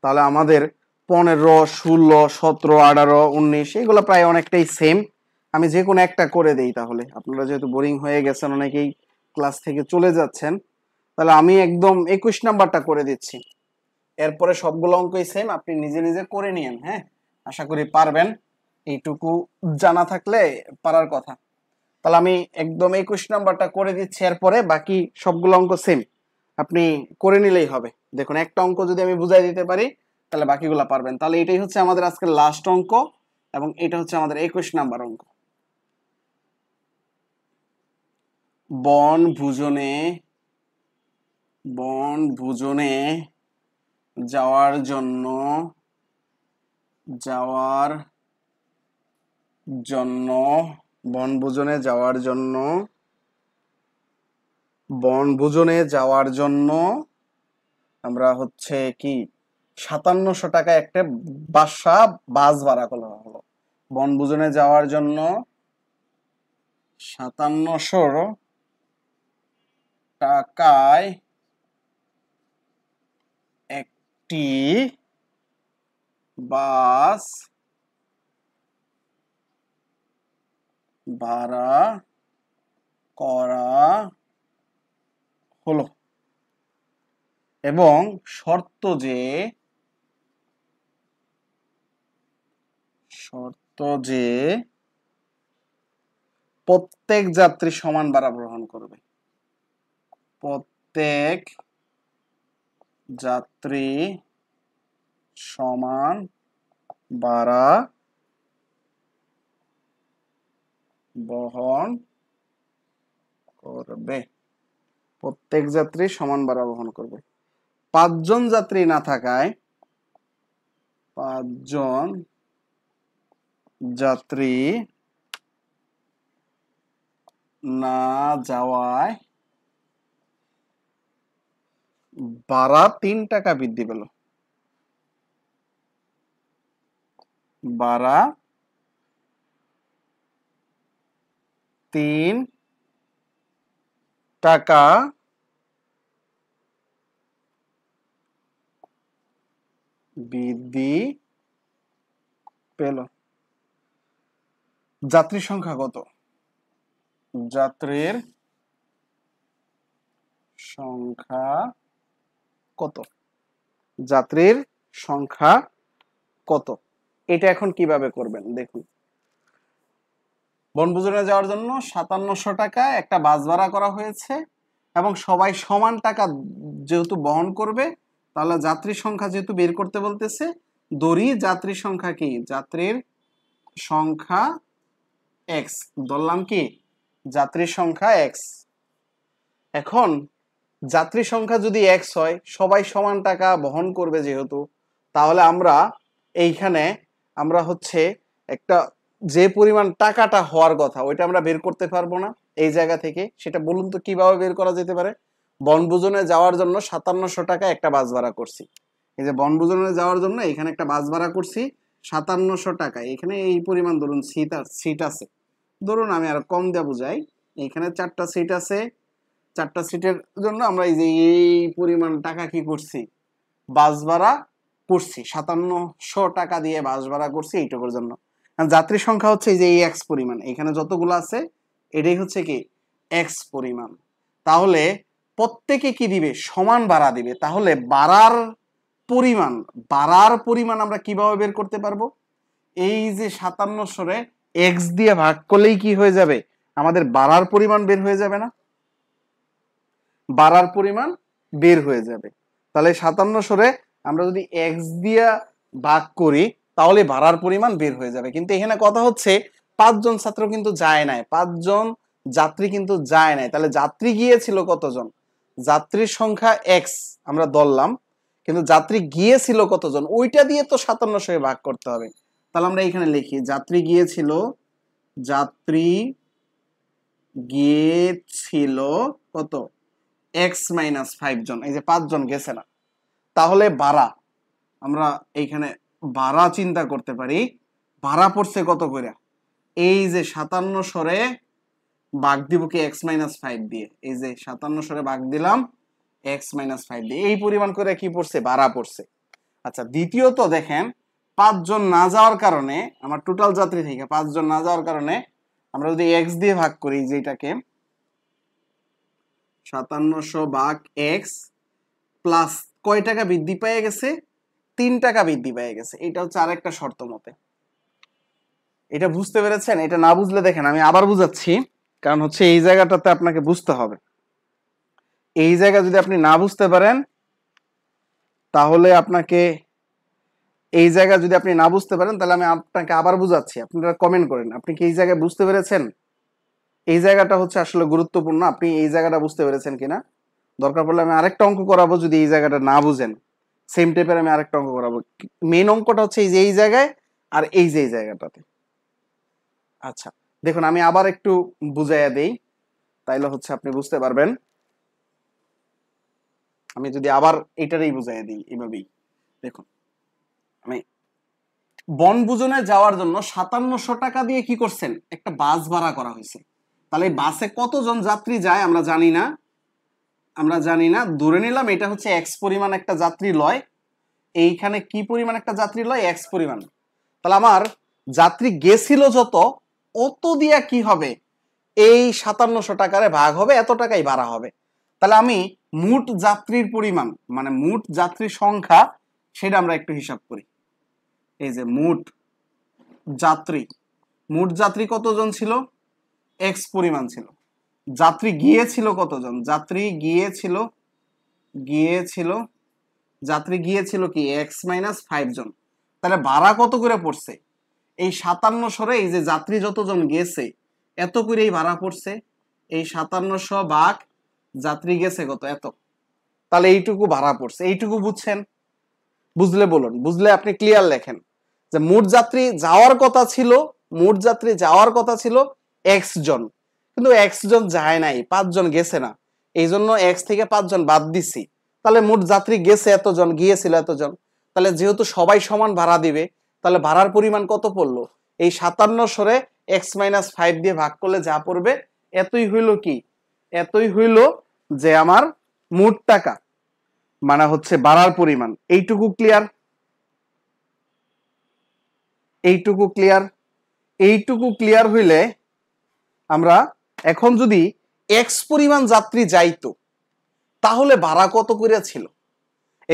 তাহলে আমাদের পনেরো ষোলো সতেরো আঠারো উনিশ এগুলো প্রায় অনেকটাই সেম আমি যে কোনো একটা করে দেই তাহলে আপনারা যেহেতু বোরিং হয়ে গেছেন অনেকেই ক্লাস থেকে চলে যাচ্ছেন তাহলে আমি একদম একুশ নাম্বারটা করে দিচ্ছি এরপরে সবগুলো অঙ্কই সেম আপনি নিজে নিজে করে নিয়েন হ্যাঁ আশা করি পারবেন এইটুকু জানা থাকলে পারার কথা তাহলে আমি একদম একুশ নাম্বারটা করে দিচ্ছি এরপরে বাকি সবগুলো অঙ্ক সেম আপনি করে নিলেই হবে দেখুন একটা অঙ্ক যদি আমি বুঝাই দিতে পারি তাহলে বাকিগুলো পারবেন তাহলে এটাই হচ্ছে আমাদের আজকের লাস্ট অঙ্ক এবং এটা হচ্ছে আমাদের একুশ নাম্বার অঙ্ক বন ভুজনে বন ভোজনে যাওয়ার জন্য যাওয়ার জন্য বনভোজনে যাওয়ার জন্য বনভোজনে যাওয়ার জন্য আমরা হচ্ছে কি সাতান্নশো টাকা একটা বাসা বাস ভাড়া করা হলো বনভোজনে যাওয়ার জন্য সাতান্নশো টাকায় একটি বাস ভাড়া করা হলো এবং শর্ত যে শর্ত যে প্রত্যেক যাত্রী সমান ভাড়া গ্রহণ করবে প্রত্যেক যাত্রী সমান বাড়া বহন করবে প্রত্যেক যাত্রী সমান বাড়া বহন করবে পাঁচজন যাত্রী না থাকায় পাঁচজন যাত্রী না যাওয়ায় বাড়া তিন টাকা বৃদ্ধি পেলো बारह তিন টাকা বৃদ্ধি পেল যাত্রী সংখ্যা কত যাত্রীর সংখ্যা কত যাত্রীর সংখ্যা কত এটা এখন কিভাবে করবেন দেখুন বনভোজনে যাওয়ার জন্য সাতান্নশো টাকা একটা বাস ভাড়া করা হয়েছে এবং সবাই সমান টাকা যেহেতু বহন করবে তাহলে যাত্রী সংখ্যা যেহেতু বের করতে বলতেছে দড়ি যাত্রী সংখ্যা কি যাত্রীর সংখ্যা এক্স ধরলাম কি যাত্রীর সংখ্যা এক্স এখন যাত্রী সংখ্যা যদি এক্স হয় সবাই সমান টাকা বহন করবে যেহেতু তাহলে আমরা এইখানে আমরা হচ্ছে একটা যে পরিমাণ টাকাটা হওয়ার কথা ওইটা আমরা বের করতে পারবো না এই জায়গা থেকে সেটা বলুন তো কিভাবে বের করা যেতে পারে বনভোজনে যাওয়ার জন্য সাতান্নশো টাকা একটা বাস ভাড়া করছি এই যে বনভোজনে যাওয়ার জন্য এখানে একটা বাস ভাড়া করছি সাতান্নশো টাকা এখানে এই পরিমাণ ধরুন সিট সিট আছে ধরুন আমি আর কম দেব যাই এখানে চারটা সিট আছে চারটা সিটের জন্য আমরা এই যে এই পরিমাণ টাকা কি করছি বাস ভাড়া করছি সাতান্নশো টাকা দিয়ে বাস ভাড়া করছি এইটুকুর জন্য যাত্রী সংখ্যা হচ্ছে যে এই এক্স পরিমাণ এখানে যতগুলো আছে এটাই হচ্ছে কি এক্স পরিমাণ তাহলে প্রত্যেকে কি দিবে সমান ভাড়া দিবে তাহলে বাড়ার পরিমাণ বাড়ার পরিমাণ আমরা কিভাবে বের করতে পারবো এই যে সাতান্নশোরে এক্স দিয়ে ভাগ করলেই কি হয়ে যাবে আমাদের বাড়ার পরিমাণ বের হয়ে যাবে না বাড়ার পরিমাণ বের হয়ে যাবে তাহলে সাতান্নশোরে আমরা যদি এক্স দিয়া ভাগ করি তাহলে ভাড়ার পরিমাণ বের হয়ে যাবে কিন্তু এখানে কথা হচ্ছে পাঁচজন ছাত্র কিন্তু যায় নাই পাঁচজন যাত্রী কিন্তু যায় নাই তাহলে যাত্রী গিয়েছিল কতজন যাত্রীর সংখ্যা এক্স আমরা ধরলাম কিন্তু যাত্রী গিয়েছিল কতজন ওইটা দিয়ে তো সাতান্নশোয় ভাগ করতে হবে তাহলে আমরা এখানে লিখি যাত্রী গিয়েছিল যাত্রী গিয়েছিল কত এক্স মাইনাস ফাইভ জন এই যে পাঁচজন গেছে না তাহলে ভাড়া আমরা এইখানে ভাড়া চিন্তা করতে পারি ভাড়া পড়ছে কত করে এই যে সাতান্ন সরে বাঘ দিব কি এক্স মাইনাস ফাইভ দিয়ে এই যে সাতান্ন সরে বাঘ দিলাম এক্স মাইনাস ফাইভ দিয়ে এই পরিমাণ করে কি পড়ছে ভাড়া পড়ছে আচ্ছা দ্বিতীয়ত দেখেন পাঁচজন না যাওয়ার কারণে আমার টোটাল যাত্রী থেকে পাঁচজন না যাওয়ার কারণে আমরা যদি এক্স দিয়ে ভাগ করি যেটাকে সাতান্নশো বাঘ এক্স প্লাস কয় টাকা বৃদ্ধি পেয়ে গেছে তিন টাকা বৃদ্ধি পেয়ে গেছে এটা হচ্ছে আর একটা শর্ত মতে এটা বুঝতে পেরেছেন এটা না বুঝলে দেখেন আমি আবার বুঝাচ্ছি কারণ হচ্ছে এই জায়গাটাতে আপনাকে বুঝতে হবে এই জায়গা যদি আপনি না বুঝতে পারেন তাহলে আপনাকে এই জায়গা যদি আপনি না বুঝতে পারেন তাহলে আমি আপনাকে আবার বুঝাচ্ছি আপনারা কমেন্ট করেন আপনি কি এই জায়গায় বুঝতে পেরেছেন এই জায়গাটা হচ্ছে আসলে গুরুত্বপূর্ণ আপনি এই জায়গাটা বুঝতে পেরেছেন কিনা দরকার পড়লে আমি আরেকটা অঙ্ক করাবো যদি এই জায়গাটা না বুঝেন সেম টাইপের আমি আরেকটা অঙ্ক করাবো মেন অঙ্কটা হচ্ছে এই যে এই জায়গায় আর এই যে এই জায়গাটাতে আচ্ছা দেখুন আমি আবার একটু বুঝাইয়া দেই তাইলে হচ্ছে আপনি বুঝতে পারবেন আমি যদি আবার এটারই বুঝাইয়া দিই এভাবেই দেখুন আমি বনভোজনে যাওয়ার জন্য সাতান্নশো টাকা দিয়ে কি করছেন একটা বাস ভাড়া করা হয়েছে তাহলে বাসে কতজন যাত্রী যায় আমরা জানি না আমরা জানি না ধরে নিলাম এটা হচ্ছে এক্স পরিমাণ একটা যাত্রী লয় এইখানে কি পরিমাণ একটা যাত্রী লয় এক্স পরিমাণ তাহলে আমার যাত্রী গেছিল যত অত দিয়া কি হবে এই সাতান্নশো টাকারে ভাগ হবে এত টাকাই ভাড়া হবে তাহলে আমি মোট যাত্রীর পরিমাণ মানে মোট যাত্রীর সংখ্যা সেটা আমরা একটু হিসাব করি এই যে মোট যাত্রী মোট যাত্রী কতজন ছিল এক্স পরিমাণ ছিল যাত্রী গিয়েছিল কতজন যাত্রী গিয়েছিল গিয়েছিল যাত্রী গিয়েছিল কি এক্স মাইনাস ফাইভ জন তাহলে ভাড়া কত করে পড়ছে এই সাতান্ন সরে এই যে যাত্রী যতজন গেছে এত করে এই ভাড়া পড়ছে এই সাতান্নশো বাঘ যাত্রী গেছে কত এত তাহলে এইটুকু ভাড়া পড়ছে এইটুকু বুঝছেন বুঝলে বলুন বুঝলে আপনি ক্লিয়ার লেখেন যে মোট যাত্রী যাওয়ার কথা ছিল মোট যাত্রী যাওয়ার কথা ছিল এক্স জন কিন্তু এক্স জন যায় নাই পাঁচজন গেছে না এই জন্য এক্স থেকে পাঁচজন বাদ দিছি তাহলে মোট যাত্রী গেছে এতজন গিয়েছিল এতজন তাহলে যেহেতু সবাই সমান ভাড়া দিবে তাহলে ভাড়ার পরিমাণ কত পড়লো এই সাতান্ন সরে এক্স মাইনাস ফাইভ দিয়ে ভাগ করলে যা পড়বে এতই হইল কি এতই হইল যে আমার মোট টাকা মানে হচ্ছে বাড়ার পরিমাণ এইটুকু ক্লিয়ার এইটুকু ক্লিয়ার এইটুকু ক্লিয়ার হইলে আমরা এখন যদি এক্স পরিমাণ যাত্রী যাইতো তাহলে ভাড়া কত করিয়া ছিল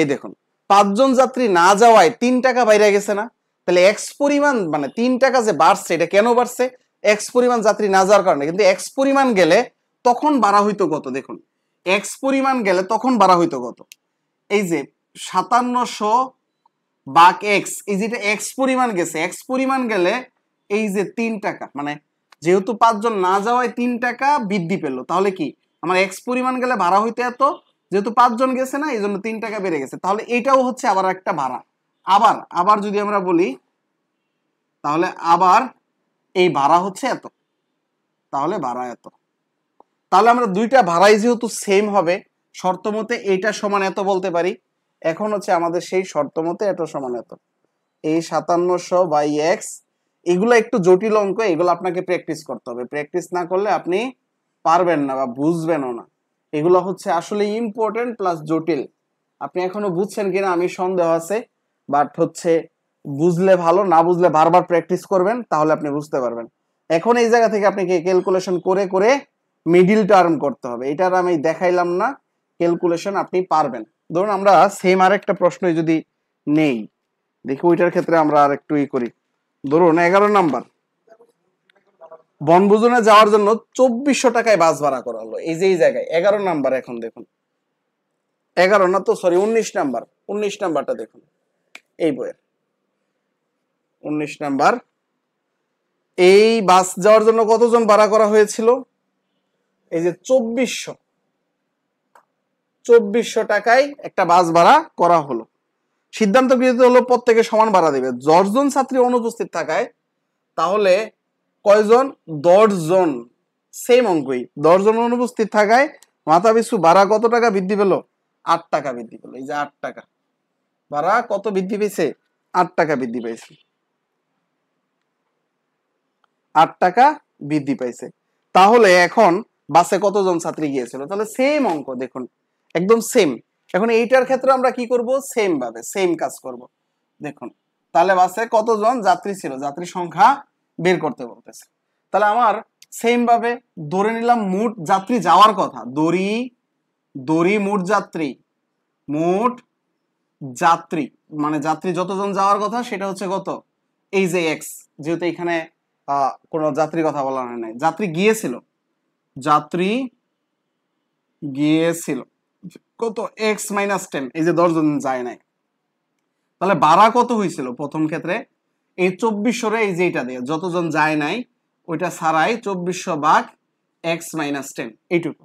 এই দেখুন পাঁচজন যাত্রী না যাওয়ায় তিন টাকা বাইরে গেছে না তাহলে এক্স পরিমাণ মানে তিন টাকা যে বাড়ছে এটা কেন বাড়ছে এক্স পরিমাণ যাত্রী না যাওয়ার কারণে কিন্তু এক্স পরিমাণ গেলে তখন বাড়া হইতো কত দেখুন এক্স পরিমাণ গেলে তখন বাড়া হইতো কত এই যে সাতান্নশো বাক এক্স এই যেটা এক্স পরিমাণ গেছে এক্স পরিমাণ গেলে এই যে তিন টাকা মানে যেহেতু পাঁচজন না যাওয়ায় তিন টাকা বৃদ্ধি পেলো তাহলে কি আমার এক্স পরিমাণ গেলে ভাড়া হইতে এত যেহেতু পাঁচজন গেছে না এই জন্য তিন টাকা বেড়ে গেছে তাহলে এটাও হচ্ছে আবার একটা ভাড়া আবার আবার যদি আমরা বলি তাহলে আবার এই ভাড়া হচ্ছে এত তাহলে ভাড়া এত তাহলে আমরা দুইটা ভাড়াই যেহেতু সেম হবে শর্ত মতে এইটা সমান এত বলতে পারি এখন হচ্ছে আমাদের সেই শর্ত মতে এটা সমান এত এই সাতান্নশো বাই এক্স এগুলো একটু জটিল অঙ্ক এগুলো আপনাকে প্র্যাকটিস করতে হবে প্র্যাকটিস না করলে আপনি পারবেন না বা বুঝবেনও না এগুলো হচ্ছে আসলে ইম্পর্টেন্ট প্লাস জটিল আপনি এখনো বুঝছেন কিনা আমি সন্দেহ আছে বাট হচ্ছে বুঝলে ভালো না বুঝলে বারবার প্র্যাকটিস করবেন তাহলে আপনি বুঝতে পারবেন এখন এই জায়গা থেকে আপনাকে ক্যালকুলেশন করে করে মিডিল টার্ম করতে হবে এটার আমি দেখাইলাম না ক্যালকুলেশন আপনি পারবেন ধরুন আমরা সেম আরেকটা প্রশ্ন যদি নেই দেখি ওইটার ক্ষেত্রে আমরা আর একটু ই করি ধরুন এগারো নাম্বার বনভোজনে যাওয়ার জন্য চব্বিশশো টাকায় বাস ভাড়া করা হলো এই যে এই জায়গায় এগারো নাম্বার এখন দেখুন এগারো না তো সরি উনিশ নাম্বার উনিশ নাম্বারটা দেখুন এই বইয়ের উনিশ নাম্বার এই বাস যাওয়ার জন্য কতজন ভাড়া করা হয়েছিল এই যে চব্বিশশো চব্বিশশো টাকায় একটা বাস ভাড়া করা হলো সিদ্ধান্ত গৃহীত হলো প্রত্যেকে সমান ভাড়া দেবে দশজন ছাত্রী অনুপস্থিত থাকায় তাহলে কয়জন দশজন সেম অঙ্কই দশজন অনুপস্থিত থাকায় মাথা পিছু ভাড়া কত টাকা বৃদ্ধি পেলো আট টাকা বৃদ্ধি পেলো এই যে আট টাকা ভাড়া কত বৃদ্ধি পেয়েছে আট টাকা বৃদ্ধি পেয়েছে আট টাকা বৃদ্ধি পাইছে তাহলে এখন বাসে কতজন ছাত্রী গিয়েছিল তাহলে সেম অঙ্ক দেখুন একদম সেম এখন এইটার ক্ষেত্রে আমরা কি করব সেম ভাবে সেম কাজ করব দেখুন তাহলে বাসে কতজন যাত্রী ছিল যাত্রী সংখ্যা বের করতে বলতেছে তাহলে আমার সেম ভাবে ধরে নিলাম মোট যাত্রী যাওয়ার কথা দড়ি দড়ি মোট যাত্রী মোট যাত্রী মানে যাত্রী যতজন যাওয়ার কথা সেটা হচ্ছে কত এই যে এক্স যেহেতু এখানে কোনো যাত্রী কথা বলা হয় নাই যাত্রী গিয়েছিল যাত্রী গিয়েছিল কত এক্স মাইনাস টেন এই যে দশজন যায় নাই তাহলে ভাড়া কত হয়েছিল প্রথম ক্ষেত্রে এই চব্বিশশো রে এই যেটা এটা দিয়ে যতজন যায় নাই ওইটা ছাড়াই চব্বিশশো বাঘ এক্স মাইনাস টেন এইটুকু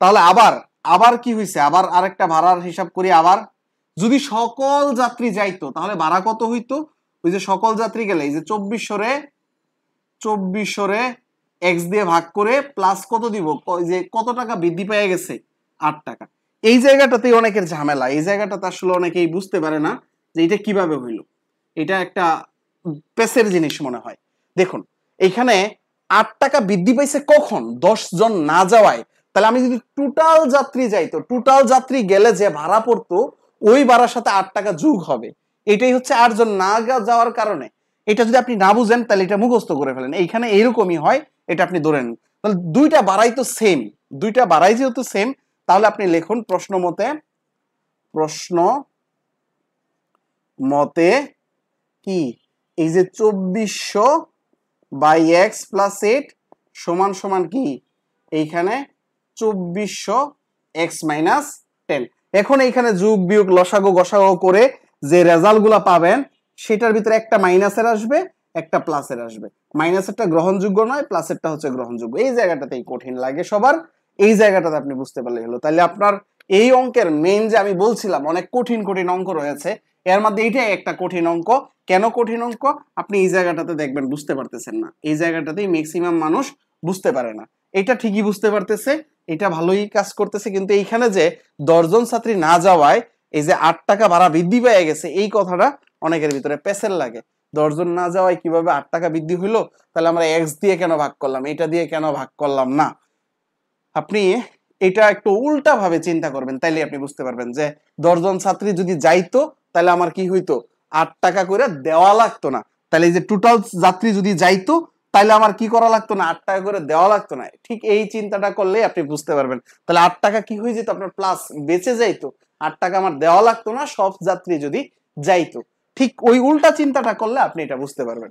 তাহলে আবার আবার কি হয়েছে আবার আরেকটা ভাড়ার হিসাব করি আবার যদি সকল যাত্রী যাইতো তাহলে ভাড়া কত হইতো ওই যে সকল যাত্রী গেলে এই যে চব্বিশশো রে চব্বিশশো রে এক্স দিয়ে ভাগ করে প্লাস কত দিব যে কত টাকা বৃদ্ধি পেয়ে গেছে আট টাকা এই জায়গাটাতেই অনেকের ঝামেলা এই জায়গাটাতে আসলে অনেকেই বুঝতে পারে না যে এটা কিভাবে হইল এটা একটা পেসের জিনিস মনে হয় দেখুন এখানে আট টাকা বৃদ্ধি পাইছে কখন দশ জন না যাওয়ায় তাহলে আমি যদি টোটাল যাত্রী যাইতো টোটাল যাত্রী গেলে যে ভাড়া পড়তো ওই ভাড়ার সাথে আট টাকা যুগ হবে এটাই হচ্ছে আট জন না যাওয়ার কারণে এটা যদি আপনি না বুঝেন তাহলে এটা মুখস্থ করে ফেলেন এইখানে এরকমই হয় এটা আপনি ধরেন তাহলে দুইটা বাড়াই তো সেম দুইটা বাড়াই যেহেতু সেম তাহলে আপনি লিখুন প্রশ্ন মতে প্রশ্ন মতে কি এই যে চব্বিশশো বাই এক্স প্লাস এইট সমান সমান কি এইখানে চব্বিশশো এক্স মাইনাস টেন এখন এইখানে যুগ বিয়োগ লসাগো গসাগো করে যে রেজাল্টগুলো পাবেন সেটার ভিতরে একটা মাইনাসের আসবে একটা প্লাসের আসবে মাইনাসেরটা গ্রহণযোগ্য নয় প্লাসেরটা হচ্ছে গ্রহণযোগ্য এই জায়গাটাতেই কঠিন লাগে সবার এই জায়গাটাতে আপনি বুঝতে পারলে হলো তাহলে আপনার এই অঙ্কের মেইন যে আমি বলছিলাম অনেক কঠিন কঠিন অঙ্ক রয়েছে এর মধ্যে এটাই একটা কঠিন অঙ্ক কেন কঠিন অঙ্ক আপনি এই জায়গাটাতে দেখবেন বুঝতে পারতেছেন না এই জায়গাটাতেই ম্যাক্সিমাম মানুষ বুঝতে পারে না এটা ঠিকই বুঝতে পারতেছে এটা ভালোই কাজ করতেছে কিন্তু এইখানে যে দশজন ছাত্রী না যাওয়ায় এই যে আট টাকা ভাড়া বৃদ্ধি পেয়ে গেছে এই কথাটা অনেকের ভিতরে পেসেল লাগে দশজন না যাওয়ায় কিভাবে আট টাকা বৃদ্ধি হইলো তাহলে আমরা এক্স দিয়ে কেন ভাগ করলাম এটা দিয়ে কেন ভাগ করলাম না আপনি এটা একটু উল্টাভাবে চিন্তা করবেন তাইলে আপনি বুঝতে পারবেন যে দশজন ছাত্রী যদি যাইতো তাহলে আমার কি হইতো আট টাকা করে দেওয়া লাগতো না তাহলে যে টোটাল যাত্রী যদি যাইতো তাহলে আমার কি করা লাগতো না আট টাকা করে দেওয়া লাগতো না ঠিক এই চিন্তাটা করলে আপনি বুঝতে পারবেন তাহলে আট টাকা কি হয়ে যেত আপনার প্লাস বেঁচে যাইতো আট টাকা আমার দেওয়া লাগতো না সব যাত্রী যদি যাইতো ঠিক ওই উল্টা চিন্তাটা করলে আপনি এটা বুঝতে পারবেন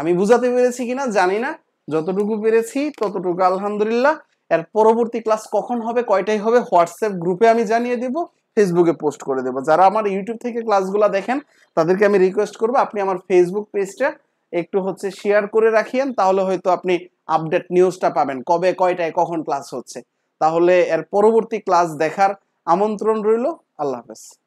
আমি বুঝাতে পেরেছি কিনা জানি না যতটুকু পেরেছি ততটুকু আলহামদুলিল্লাহ এর পরবর্তী ক্লাস কখন হবে কয়টাই হবে হোয়াটসঅ্যাপ গ্রুপে আমি জানিয়ে দেব ফেসবুকে পোস্ট করে দেবো যারা আমার ইউটিউব থেকে ক্লাসগুলো দেখেন তাদেরকে আমি রিকোয়েস্ট করবো আপনি আমার ফেসবুক পেজটা একটু হচ্ছে শেয়ার করে রাখিয়েন তাহলে হয়তো আপনি আপডেট নিউজটা পাবেন কবে কয়টায় কখন ক্লাস হচ্ছে তাহলে এর পরবর্তী ক্লাস দেখার আমন্ত্রণ রইল আল্লাহ হাফেজ